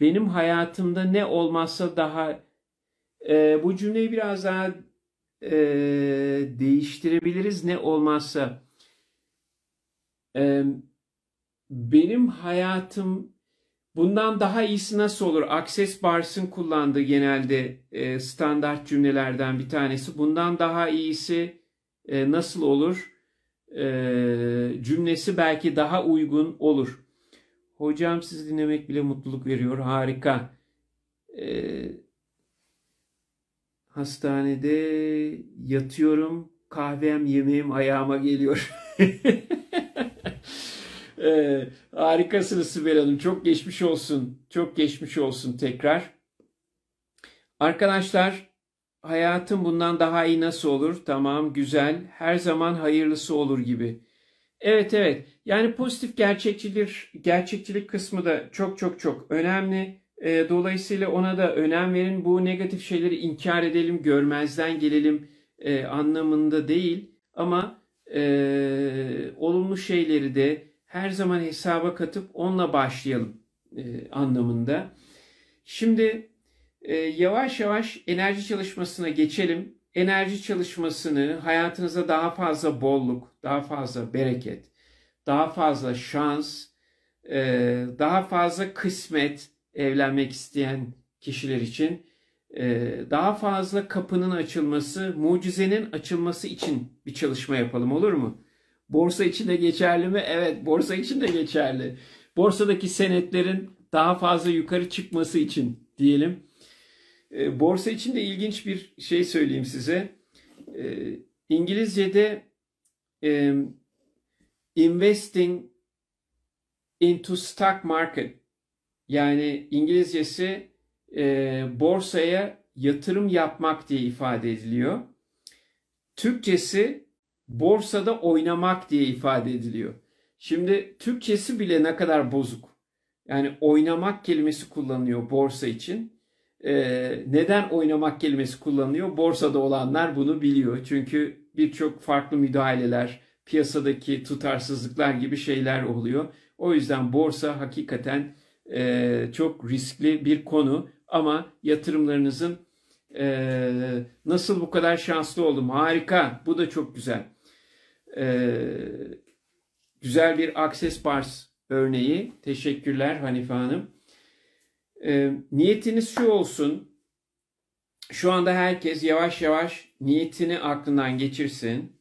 Benim hayatımda ne olmazsa daha e, bu cümleyi biraz daha e, değiştirebiliriz ne olmazsa. E, benim hayatım bundan daha iyisi nasıl olur? Access Bars'ın kullandığı genelde e, standart cümlelerden bir tanesi. Bundan daha iyisi e, nasıl olur? e, cümlesi belki daha uygun olur. Hocam sizi dinlemek bile mutluluk veriyor. Harika. E, hastanede yatıyorum. Kahvem, yemeğim ayağıma geliyor. e, harikasınız Sibel Hanım. Çok geçmiş olsun. Çok geçmiş olsun tekrar. Arkadaşlar hayatım bundan daha iyi nasıl olur? Tamam, güzel. Her zaman hayırlısı olur gibi. Evet evet. Yani pozitif gerçekçilik gerçekçilik kısmı da çok çok çok önemli. E, dolayısıyla ona da önem verin. Bu negatif şeyleri inkar edelim, görmezden gelelim e, anlamında değil. Ama e, olumlu şeyleri de her zaman hesaba katıp onunla başlayalım e, anlamında. Şimdi e, yavaş yavaş enerji çalışmasına geçelim. Enerji çalışmasını hayatınıza daha fazla bolluk, daha fazla bereket, daha fazla şans, e, daha fazla kısmet evlenmek isteyen kişiler için e, daha fazla kapının açılması, mucizenin açılması için bir çalışma yapalım olur mu? Borsa için de geçerli mi? Evet, borsa için de geçerli. Borsadaki senetlerin daha fazla yukarı çıkması için diyelim. E, borsa için de ilginç bir şey söyleyeyim size. E, İngilizce'de e, investing into stock market yani İngilizcesi e, borsaya yatırım yapmak diye ifade ediliyor. Türkçesi borsada oynamak diye ifade ediliyor. Şimdi Türkçesi bile ne kadar bozuk. Yani oynamak kelimesi kullanılıyor borsa için. Ee, neden oynamak kelimesi kullanılıyor? Borsada olanlar bunu biliyor. Çünkü birçok farklı müdahaleler, piyasadaki tutarsızlıklar gibi şeyler oluyor. O yüzden borsa hakikaten e, çok riskli bir konu ama yatırımlarınızın e, nasıl bu kadar şanslı oldum harika bu da çok güzel. E, güzel bir Access Bars örneği teşekkürler Hanife Hanım. E, niyetiniz şu olsun. Şu anda herkes yavaş yavaş niyetini aklından geçirsin.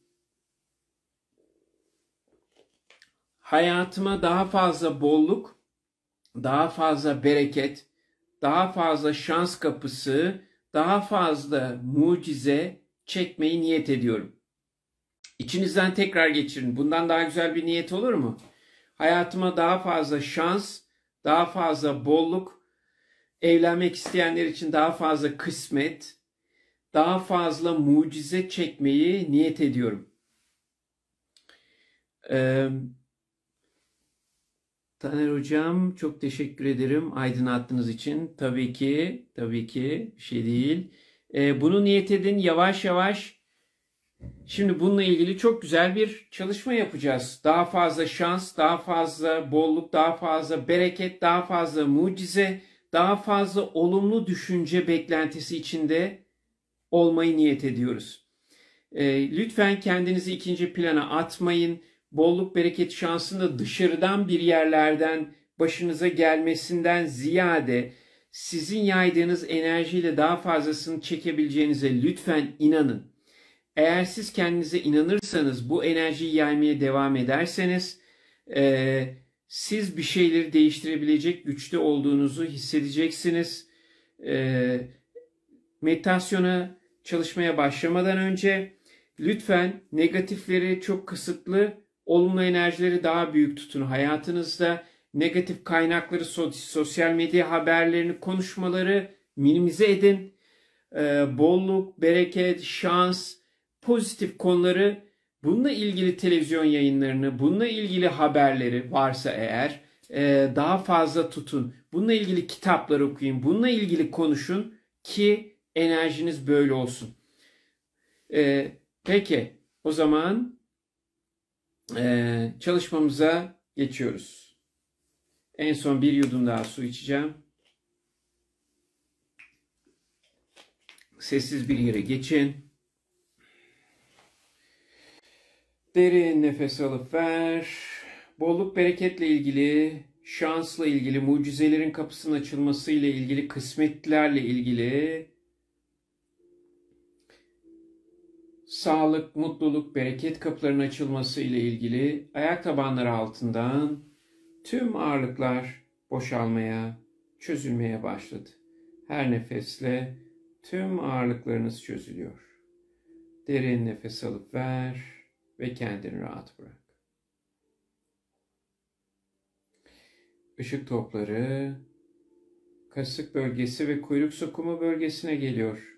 Hayatıma daha fazla bolluk, daha fazla bereket, daha fazla şans kapısı, daha fazla mucize çekmeyi niyet ediyorum. İçinizden tekrar geçirin. Bundan daha güzel bir niyet olur mu? Hayatıma daha fazla şans, daha fazla bolluk, evlenmek isteyenler için daha fazla kısmet, daha fazla mucize çekmeyi niyet ediyorum. Ee, Taner Hocam çok teşekkür ederim aydınlattığınız için. Tabii ki, tabii ki bir şey değil. Ee, bunu niyet edin yavaş yavaş. Şimdi bununla ilgili çok güzel bir çalışma yapacağız. Daha fazla şans, daha fazla bolluk, daha fazla bereket, daha fazla mucize daha fazla olumlu düşünce beklentisi içinde olmayı niyet ediyoruz. Ee, lütfen kendinizi ikinci plana atmayın. Bolluk bereket şansın da dışarıdan bir yerlerden başınıza gelmesinden ziyade sizin yaydığınız enerjiyle daha fazlasını çekebileceğinize lütfen inanın. Eğer siz kendinize inanırsanız bu enerjiyi yaymaya devam ederseniz e, siz bir şeyleri değiştirebilecek güçte olduğunuzu hissedeceksiniz. E, meditasyona çalışmaya başlamadan önce lütfen negatifleri çok kısıtlı, olumlu enerjileri daha büyük tutun hayatınızda. Negatif kaynakları, sosyal medya haberlerini, konuşmaları minimize edin. E, bolluk, bereket, şans, pozitif konuları bununla ilgili televizyon yayınlarını, bununla ilgili haberleri varsa eğer e, daha fazla tutun. Bununla ilgili kitaplar okuyun, bununla ilgili konuşun ki enerjiniz böyle olsun. E, peki o zaman e, çalışmamıza geçiyoruz. En son bir yudum daha su içeceğim. Sessiz bir yere geçin. Derin nefes alıp ver. Bolluk bereketle ilgili, şansla ilgili, mucizelerin kapısının açılmasıyla ilgili, kısmetlerle ilgili sağlık, mutluluk, bereket kapılarının açılması ile ilgili ayak tabanları altından tüm ağırlıklar boşalmaya, çözülmeye başladı. Her nefesle tüm ağırlıklarınız çözülüyor. Derin nefes alıp ver ve kendini rahat bırak. Işık topları kasık bölgesi ve kuyruk sokumu bölgesine geliyor.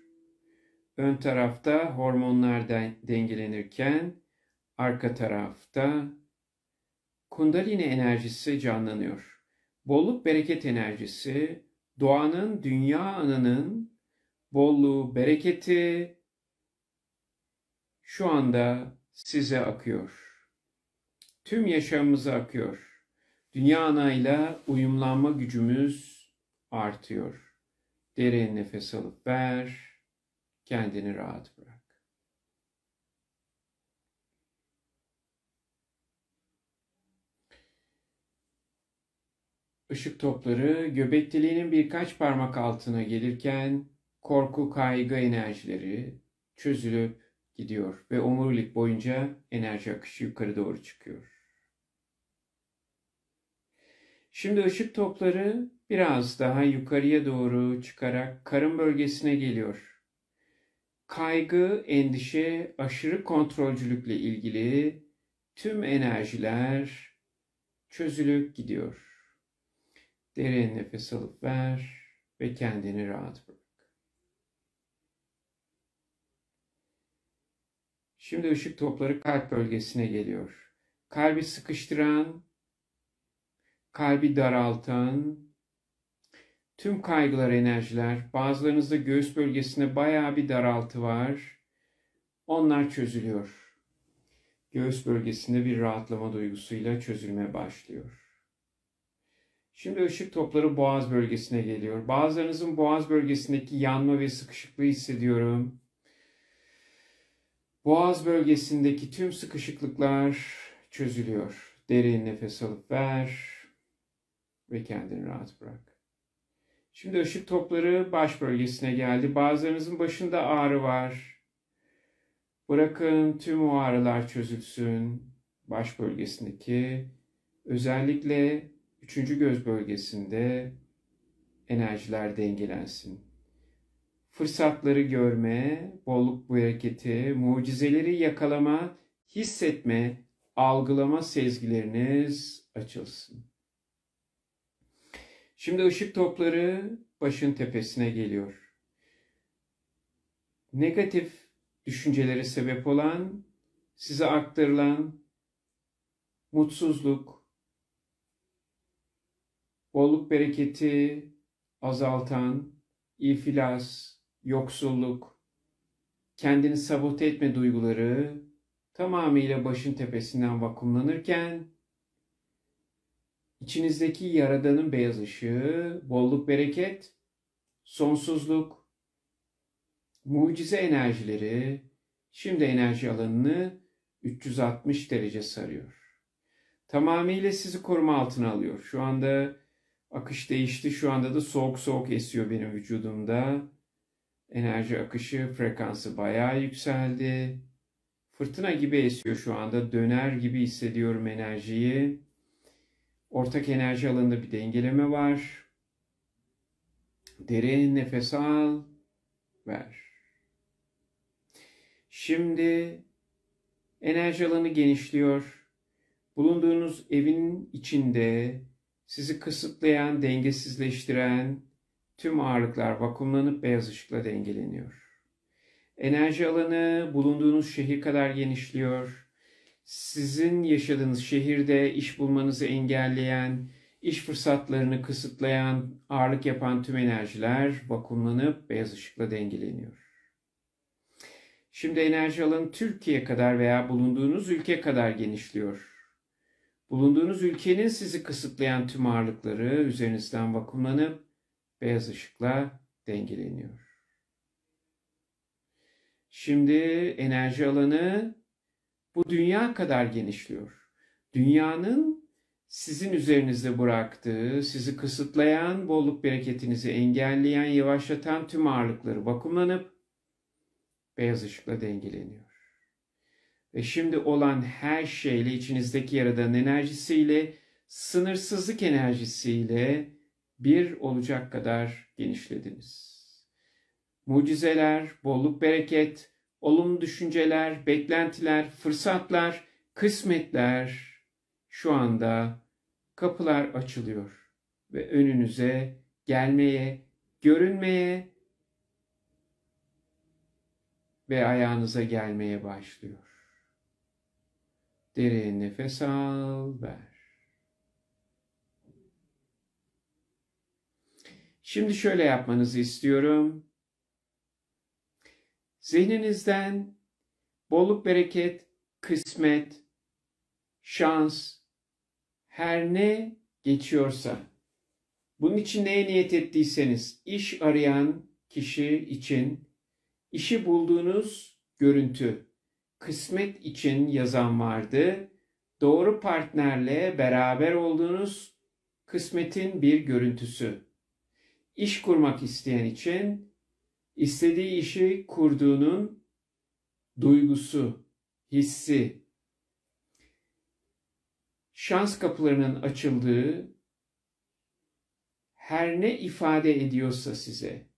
Ön tarafta hormonlar dengelenirken arka tarafta kundalini enerjisi canlanıyor. Bolluk bereket enerjisi doğanın, dünya anının bolluğu, bereketi şu anda size akıyor. Tüm yaşamımıza akıyor. Dünya anayla uyumlanma gücümüz artıyor. Derin nefes alıp ver, kendini rahat bırak. Işık topları göbek deliğinin birkaç parmak altına gelirken korku kaygı enerjileri çözülüp gidiyor ve omurilik boyunca enerji akışı yukarı doğru çıkıyor. Şimdi ışık topları biraz daha yukarıya doğru çıkarak karın bölgesine geliyor. Kaygı, endişe, aşırı kontrolcülükle ilgili tüm enerjiler çözülüp gidiyor. Derin nefes alıp ver ve kendini rahat bırak. Şimdi ışık topları kalp bölgesine geliyor. Kalbi sıkıştıran, kalbi daraltan, tüm kaygılar, enerjiler, bazılarınızda göğüs bölgesinde bayağı bir daraltı var. Onlar çözülüyor. Göğüs bölgesinde bir rahatlama duygusuyla çözülme başlıyor. Şimdi ışık topları boğaz bölgesine geliyor. Bazılarınızın boğaz bölgesindeki yanma ve sıkışıklığı hissediyorum. Boğaz bölgesindeki tüm sıkışıklıklar çözülüyor. Derin nefes alıp ver ve kendini rahat bırak. Şimdi ışık topları baş bölgesine geldi. Bazılarınızın başında ağrı var. Bırakın tüm o ağrılar çözülsün. Baş bölgesindeki özellikle üçüncü göz bölgesinde enerjiler dengelensin fırsatları görme, bolluk bereketi, mucizeleri yakalama, hissetme, algılama sezgileriniz açılsın. Şimdi ışık topları başın tepesine geliyor. Negatif düşüncelere sebep olan, size aktarılan mutsuzluk, bolluk bereketi azaltan, iflas, yoksulluk, kendini sabote etme duyguları tamamıyla başın tepesinden vakumlanırken içinizdeki yaradanın beyaz ışığı, bolluk bereket, sonsuzluk, mucize enerjileri şimdi enerji alanını 360 derece sarıyor. Tamamıyla sizi koruma altına alıyor. Şu anda akış değişti. Şu anda da soğuk soğuk esiyor benim vücudumda. Enerji akışı frekansı bayağı yükseldi. Fırtına gibi esiyor şu anda. Döner gibi hissediyorum enerjiyi. Ortak enerji alanında bir dengeleme var. Derin nefes al, ver. Şimdi enerji alanı genişliyor. Bulunduğunuz evin içinde sizi kısıtlayan, dengesizleştiren, Tüm ağırlıklar vakumlanıp beyaz ışıkla dengeleniyor. Enerji alanı bulunduğunuz şehir kadar genişliyor. Sizin yaşadığınız şehirde iş bulmanızı engelleyen, iş fırsatlarını kısıtlayan, ağırlık yapan tüm enerjiler vakumlanıp beyaz ışıkla dengeleniyor. Şimdi enerji alanı Türkiye kadar veya bulunduğunuz ülke kadar genişliyor. Bulunduğunuz ülkenin sizi kısıtlayan tüm ağırlıkları üzerinizden vakumlanıp beyaz ışıkla dengeleniyor. Şimdi enerji alanı bu dünya kadar genişliyor. Dünyanın sizin üzerinizde bıraktığı, sizi kısıtlayan, bolluk bereketinizi engelleyen, yavaşlatan tüm ağırlıkları vakumlanıp beyaz ışıkla dengeleniyor. Ve şimdi olan her şeyle, içinizdeki yaradan enerjisiyle, sınırsızlık enerjisiyle, bir olacak kadar genişlediniz. Mucizeler, bolluk bereket, olumlu düşünceler, beklentiler, fırsatlar, kısmetler şu anda kapılar açılıyor ve önünüze gelmeye, görünmeye ve ayağınıza gelmeye başlıyor. Derin nefes al, ver. Şimdi şöyle yapmanızı istiyorum. Zihninizden bolluk, bereket, kısmet, şans, her ne geçiyorsa, bunun için neye niyet ettiyseniz, iş arayan kişi için işi bulduğunuz görüntü, kısmet için yazan vardı. Doğru partnerle beraber olduğunuz kısmetin bir görüntüsü iş kurmak isteyen için istediği işi kurduğunun duygusu, hissi, şans kapılarının açıldığı her ne ifade ediyorsa size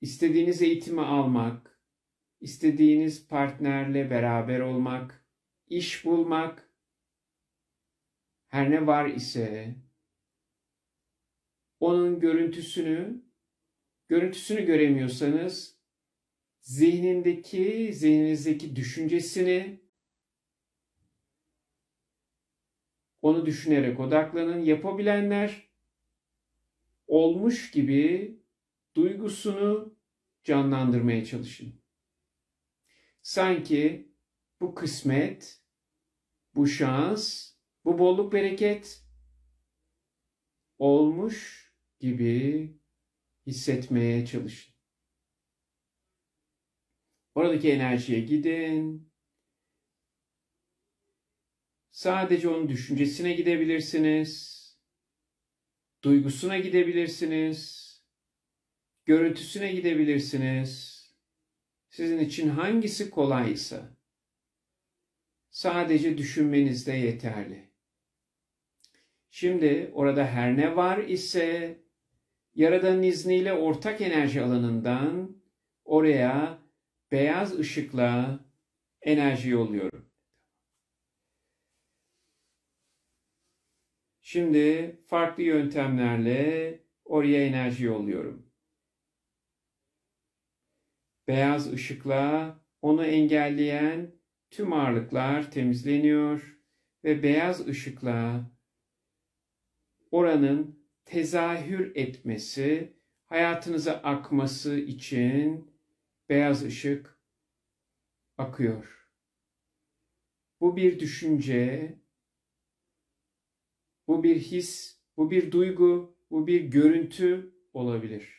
istediğiniz eğitimi almak, istediğiniz partnerle beraber olmak, iş bulmak her ne var ise onun görüntüsünü, görüntüsünü göremiyorsanız zihnindeki, zihninizdeki düşüncesini onu düşünerek odaklanın. Yapabilenler olmuş gibi duygusunu canlandırmaya çalışın. Sanki bu kısmet, bu şans, bu bolluk bereket olmuş gibi hissetmeye çalışın. Oradaki enerjiye gidin. Sadece onun düşüncesine gidebilirsiniz. Duygusuna gidebilirsiniz. Görüntüsüne gidebilirsiniz. Sizin için hangisi kolaysa sadece düşünmeniz de yeterli. Şimdi orada her ne var ise Yaradan'ın izniyle ortak enerji alanından oraya beyaz ışıkla enerji yolluyorum. Şimdi farklı yöntemlerle oraya enerji yolluyorum. Beyaz ışıkla onu engelleyen tüm ağırlıklar temizleniyor ve beyaz ışıkla oranın tezahür etmesi, hayatınıza akması için beyaz ışık akıyor. Bu bir düşünce, bu bir his, bu bir duygu, bu bir görüntü olabilir.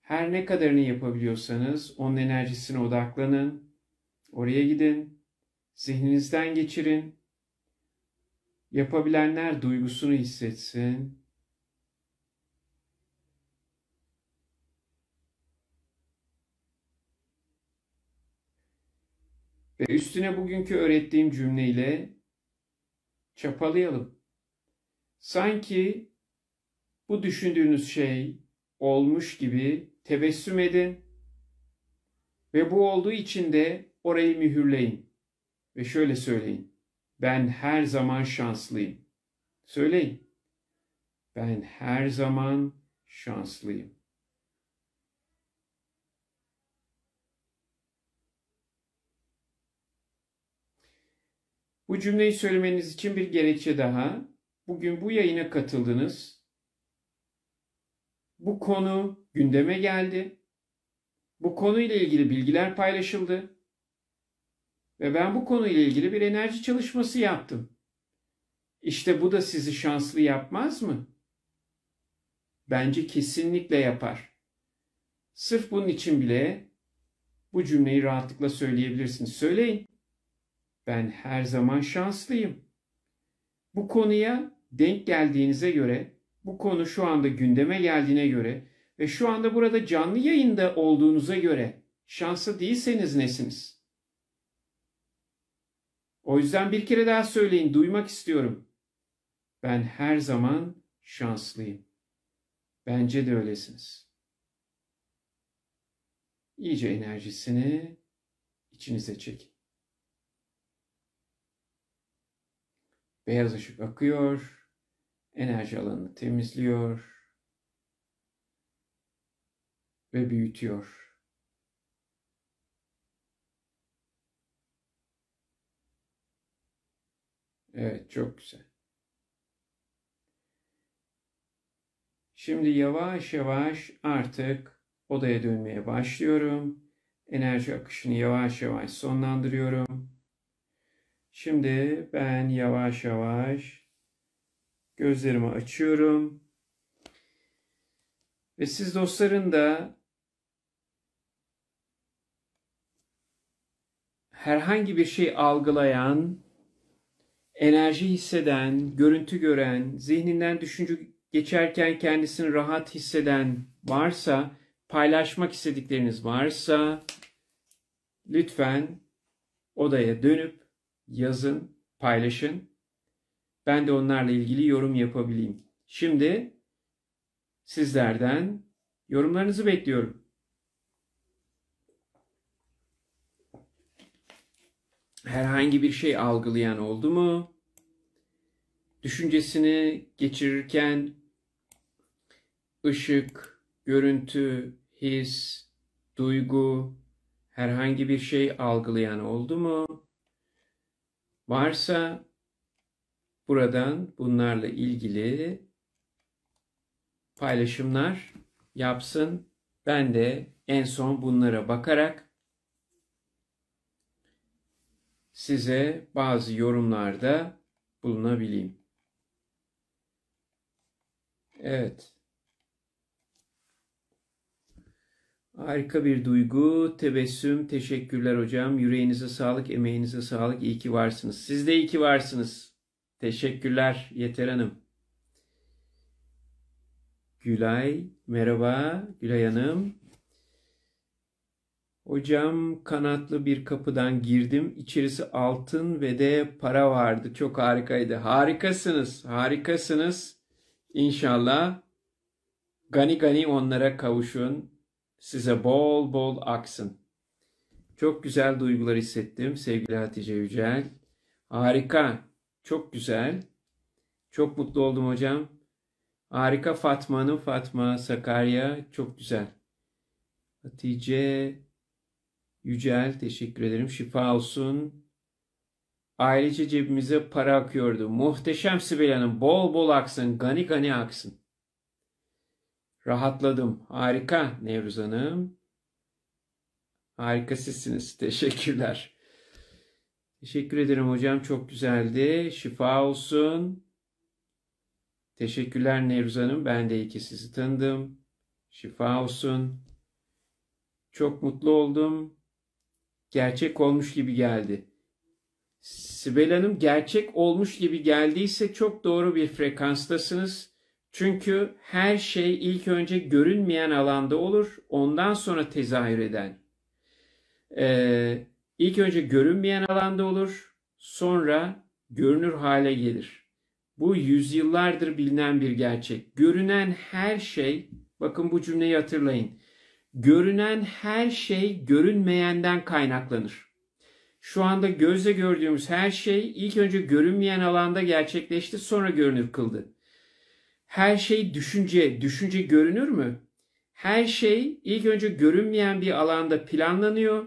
Her ne kadarını yapabiliyorsanız onun enerjisine odaklanın, oraya gidin, zihninizden geçirin Yapabilenler duygusunu hissetsin. Ve üstüne bugünkü öğrettiğim cümleyle çapalayalım. Sanki bu düşündüğünüz şey olmuş gibi tebessüm edin ve bu olduğu için de orayı mühürleyin ve şöyle söyleyin. Ben her zaman şanslıyım. Söyleyin. Ben her zaman şanslıyım. Bu cümleyi söylemeniz için bir gerekçe daha. Bugün bu yayına katıldınız. Bu konu gündeme geldi. Bu konuyla ilgili bilgiler paylaşıldı. Ve ben bu konuyla ilgili bir enerji çalışması yaptım. İşte bu da sizi şanslı yapmaz mı? Bence kesinlikle yapar. Sırf bunun için bile bu cümleyi rahatlıkla söyleyebilirsiniz. Söyleyin. Ben her zaman şanslıyım. Bu konuya denk geldiğinize göre, bu konu şu anda gündeme geldiğine göre ve şu anda burada canlı yayında olduğunuza göre şanslı değilseniz nesiniz? O yüzden bir kere daha söyleyin, duymak istiyorum. Ben her zaman şanslıyım. Bence de öylesiniz. İyice enerjisini içinize çekin. Beyaz ışık akıyor, enerji alanını temizliyor ve büyütüyor. Evet çok güzel. Şimdi yavaş yavaş artık odaya dönmeye başlıyorum. Enerji akışını yavaş yavaş sonlandırıyorum. Şimdi ben yavaş yavaş gözlerimi açıyorum. Ve siz dostların da herhangi bir şey algılayan enerji hisseden, görüntü gören, zihninden düşünce geçerken kendisini rahat hisseden varsa, paylaşmak istedikleriniz varsa lütfen odaya dönüp yazın, paylaşın. Ben de onlarla ilgili yorum yapabileyim. Şimdi sizlerden yorumlarınızı bekliyorum. Herhangi bir şey algılayan oldu mu? düşüncesini geçirirken ışık, görüntü, his, duygu, herhangi bir şey algılayan oldu mu? Varsa buradan bunlarla ilgili paylaşımlar yapsın. Ben de en son bunlara bakarak size bazı yorumlarda bulunabileyim. Evet. Harika bir duygu, tebessüm, teşekkürler hocam. Yüreğinize sağlık, emeğinize sağlık. İyi ki varsınız. Siz de iyi ki varsınız. Teşekkürler Yeter Hanım. Gülay, merhaba Gülay Hanım. Hocam kanatlı bir kapıdan girdim. İçerisi altın ve de para vardı. Çok harikaydı. Harikasınız, harikasınız. İnşallah gani gani onlara kavuşun. Size bol bol aksın. Çok güzel duygular hissettim sevgili Hatice Yücel. Harika, çok güzel. Çok mutlu oldum hocam. Harika Fatma'nın Fatma Sakarya. Çok güzel. Hatice Yücel teşekkür ederim. Şifa olsun. Ailece cebimize para akıyordu. Muhteşem Sibel Hanım bol bol aksın, gani gani aksın. Rahatladım. Harika Nevruz Hanım. Harika sizsiniz. Teşekkürler. Teşekkür ederim hocam. Çok güzeldi. Şifa olsun. Teşekkürler Nevruz Hanım. Ben de iyi ki sizi tanıdım. Şifa olsun. Çok mutlu oldum. Gerçek olmuş gibi geldi. Sibel Hanım gerçek olmuş gibi geldiyse çok doğru bir frekanstasınız. Çünkü her şey ilk önce görünmeyen alanda olur, ondan sonra tezahür eden. Ee, ilk önce görünmeyen alanda olur, sonra görünür hale gelir. Bu yüzyıllardır bilinen bir gerçek. Görünen her şey, bakın bu cümleyi hatırlayın. Görünen her şey görünmeyenden kaynaklanır. Şu anda gözle gördüğümüz her şey ilk önce görünmeyen alanda gerçekleşti sonra görünür kıldı. Her şey düşünce, düşünce görünür mü? Her şey ilk önce görünmeyen bir alanda planlanıyor.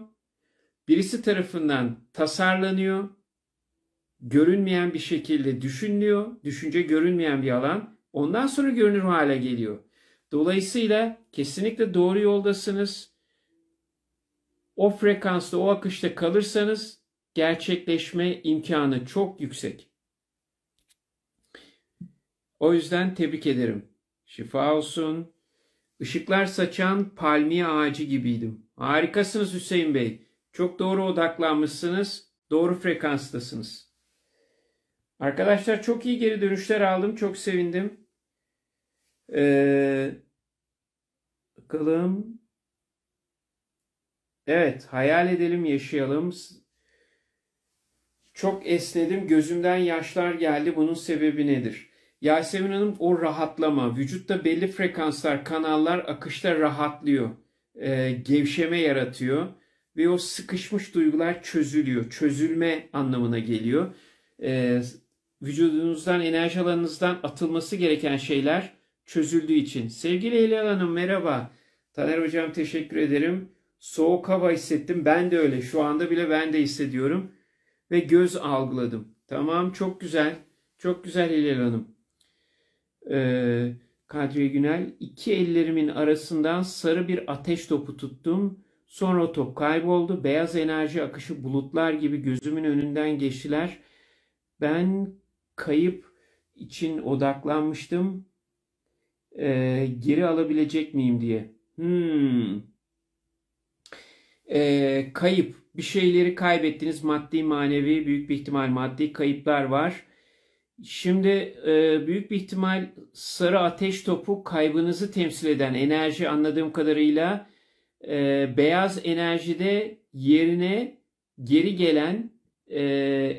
Birisi tarafından tasarlanıyor. Görünmeyen bir şekilde düşünülüyor. Düşünce görünmeyen bir alan. Ondan sonra görünür hale geliyor. Dolayısıyla kesinlikle doğru yoldasınız. O frekansta, o akışta kalırsanız gerçekleşme imkanı çok yüksek. O yüzden tebrik ederim. Şifa olsun. Işıklar saçan palmiye ağacı gibiydim. Harikasınız Hüseyin Bey. Çok doğru odaklanmışsınız. Doğru frekanstasınız. Arkadaşlar çok iyi geri dönüşler aldım. Çok sevindim. Ee, bakalım. Evet, hayal edelim, yaşayalım. Çok esnedim, gözümden yaşlar geldi. Bunun sebebi nedir? Yasemin Hanım o rahatlama, vücutta belli frekanslar, kanallar akışta rahatlıyor. E, gevşeme yaratıyor ve o sıkışmış duygular çözülüyor. Çözülme anlamına geliyor. E, vücudunuzdan, enerji alanınızdan atılması gereken şeyler çözüldüğü için. Sevgili Hilal Hanım merhaba. Taner Hocam teşekkür ederim soğuk hava hissettim. Ben de öyle. Şu anda bile ben de hissediyorum. Ve göz algıladım. Tamam çok güzel. Çok güzel Hilal Hanım. Ee, Kadriye Günel. iki ellerimin arasından sarı bir ateş topu tuttum. Sonra o top kayboldu. Beyaz enerji akışı bulutlar gibi gözümün önünden geçtiler. Ben kayıp için odaklanmıştım. Ee, geri alabilecek miyim diye. Hmm e, kayıp, bir şeyleri kaybettiniz maddi manevi büyük bir ihtimal maddi kayıplar var. Şimdi e, büyük bir ihtimal sarı ateş topu kaybınızı temsil eden enerji anladığım kadarıyla e, beyaz enerjide yerine geri gelen e,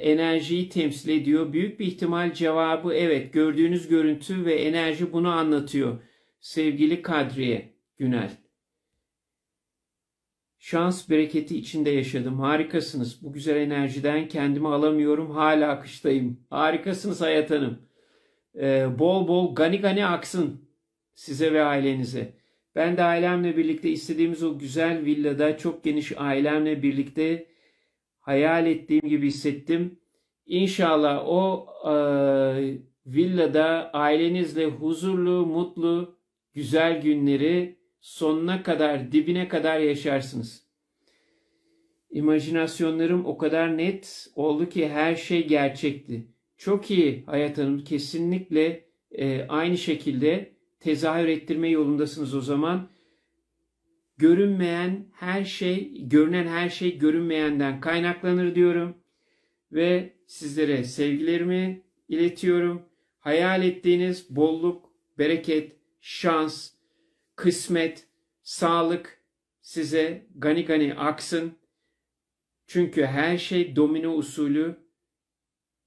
enerjiyi temsil ediyor. Büyük bir ihtimal cevabı evet gördüğünüz görüntü ve enerji bunu anlatıyor sevgili Kadriye Günel. Şans bereketi içinde yaşadım. Harikasınız. Bu güzel enerjiden kendimi alamıyorum. Hala akıştayım. Harikasınız Hayat Hanım. Ee, bol bol gani gani aksın size ve ailenize. Ben de ailemle birlikte istediğimiz o güzel villada çok geniş ailemle birlikte hayal ettiğim gibi hissettim. İnşallah o e, villada ailenizle huzurlu, mutlu, güzel günleri sonuna kadar, dibine kadar yaşarsınız. İmajinasyonlarım o kadar net oldu ki her şey gerçekti. Çok iyi Hayat Hanım. Kesinlikle e, aynı şekilde tezahür ettirme yolundasınız o zaman. Görünmeyen her şey, görünen her şey görünmeyenden kaynaklanır diyorum. Ve sizlere sevgilerimi iletiyorum. Hayal ettiğiniz bolluk, bereket, şans, kısmet, sağlık size gani gani aksın. Çünkü her şey domino usulü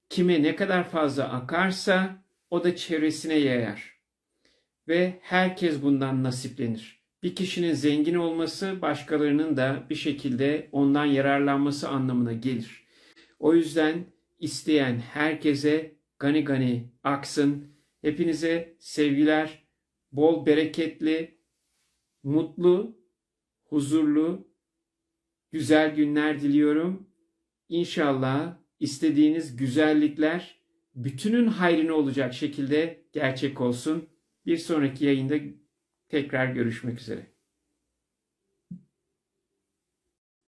kime ne kadar fazla akarsa o da çevresine yayar. Ve herkes bundan nasiplenir. Bir kişinin zengin olması başkalarının da bir şekilde ondan yararlanması anlamına gelir. O yüzden isteyen herkese gani gani aksın. Hepinize sevgiler, bol bereketli, mutlu, huzurlu, güzel günler diliyorum. İnşallah istediğiniz güzellikler bütünün hayrına olacak şekilde gerçek olsun. Bir sonraki yayında tekrar görüşmek üzere.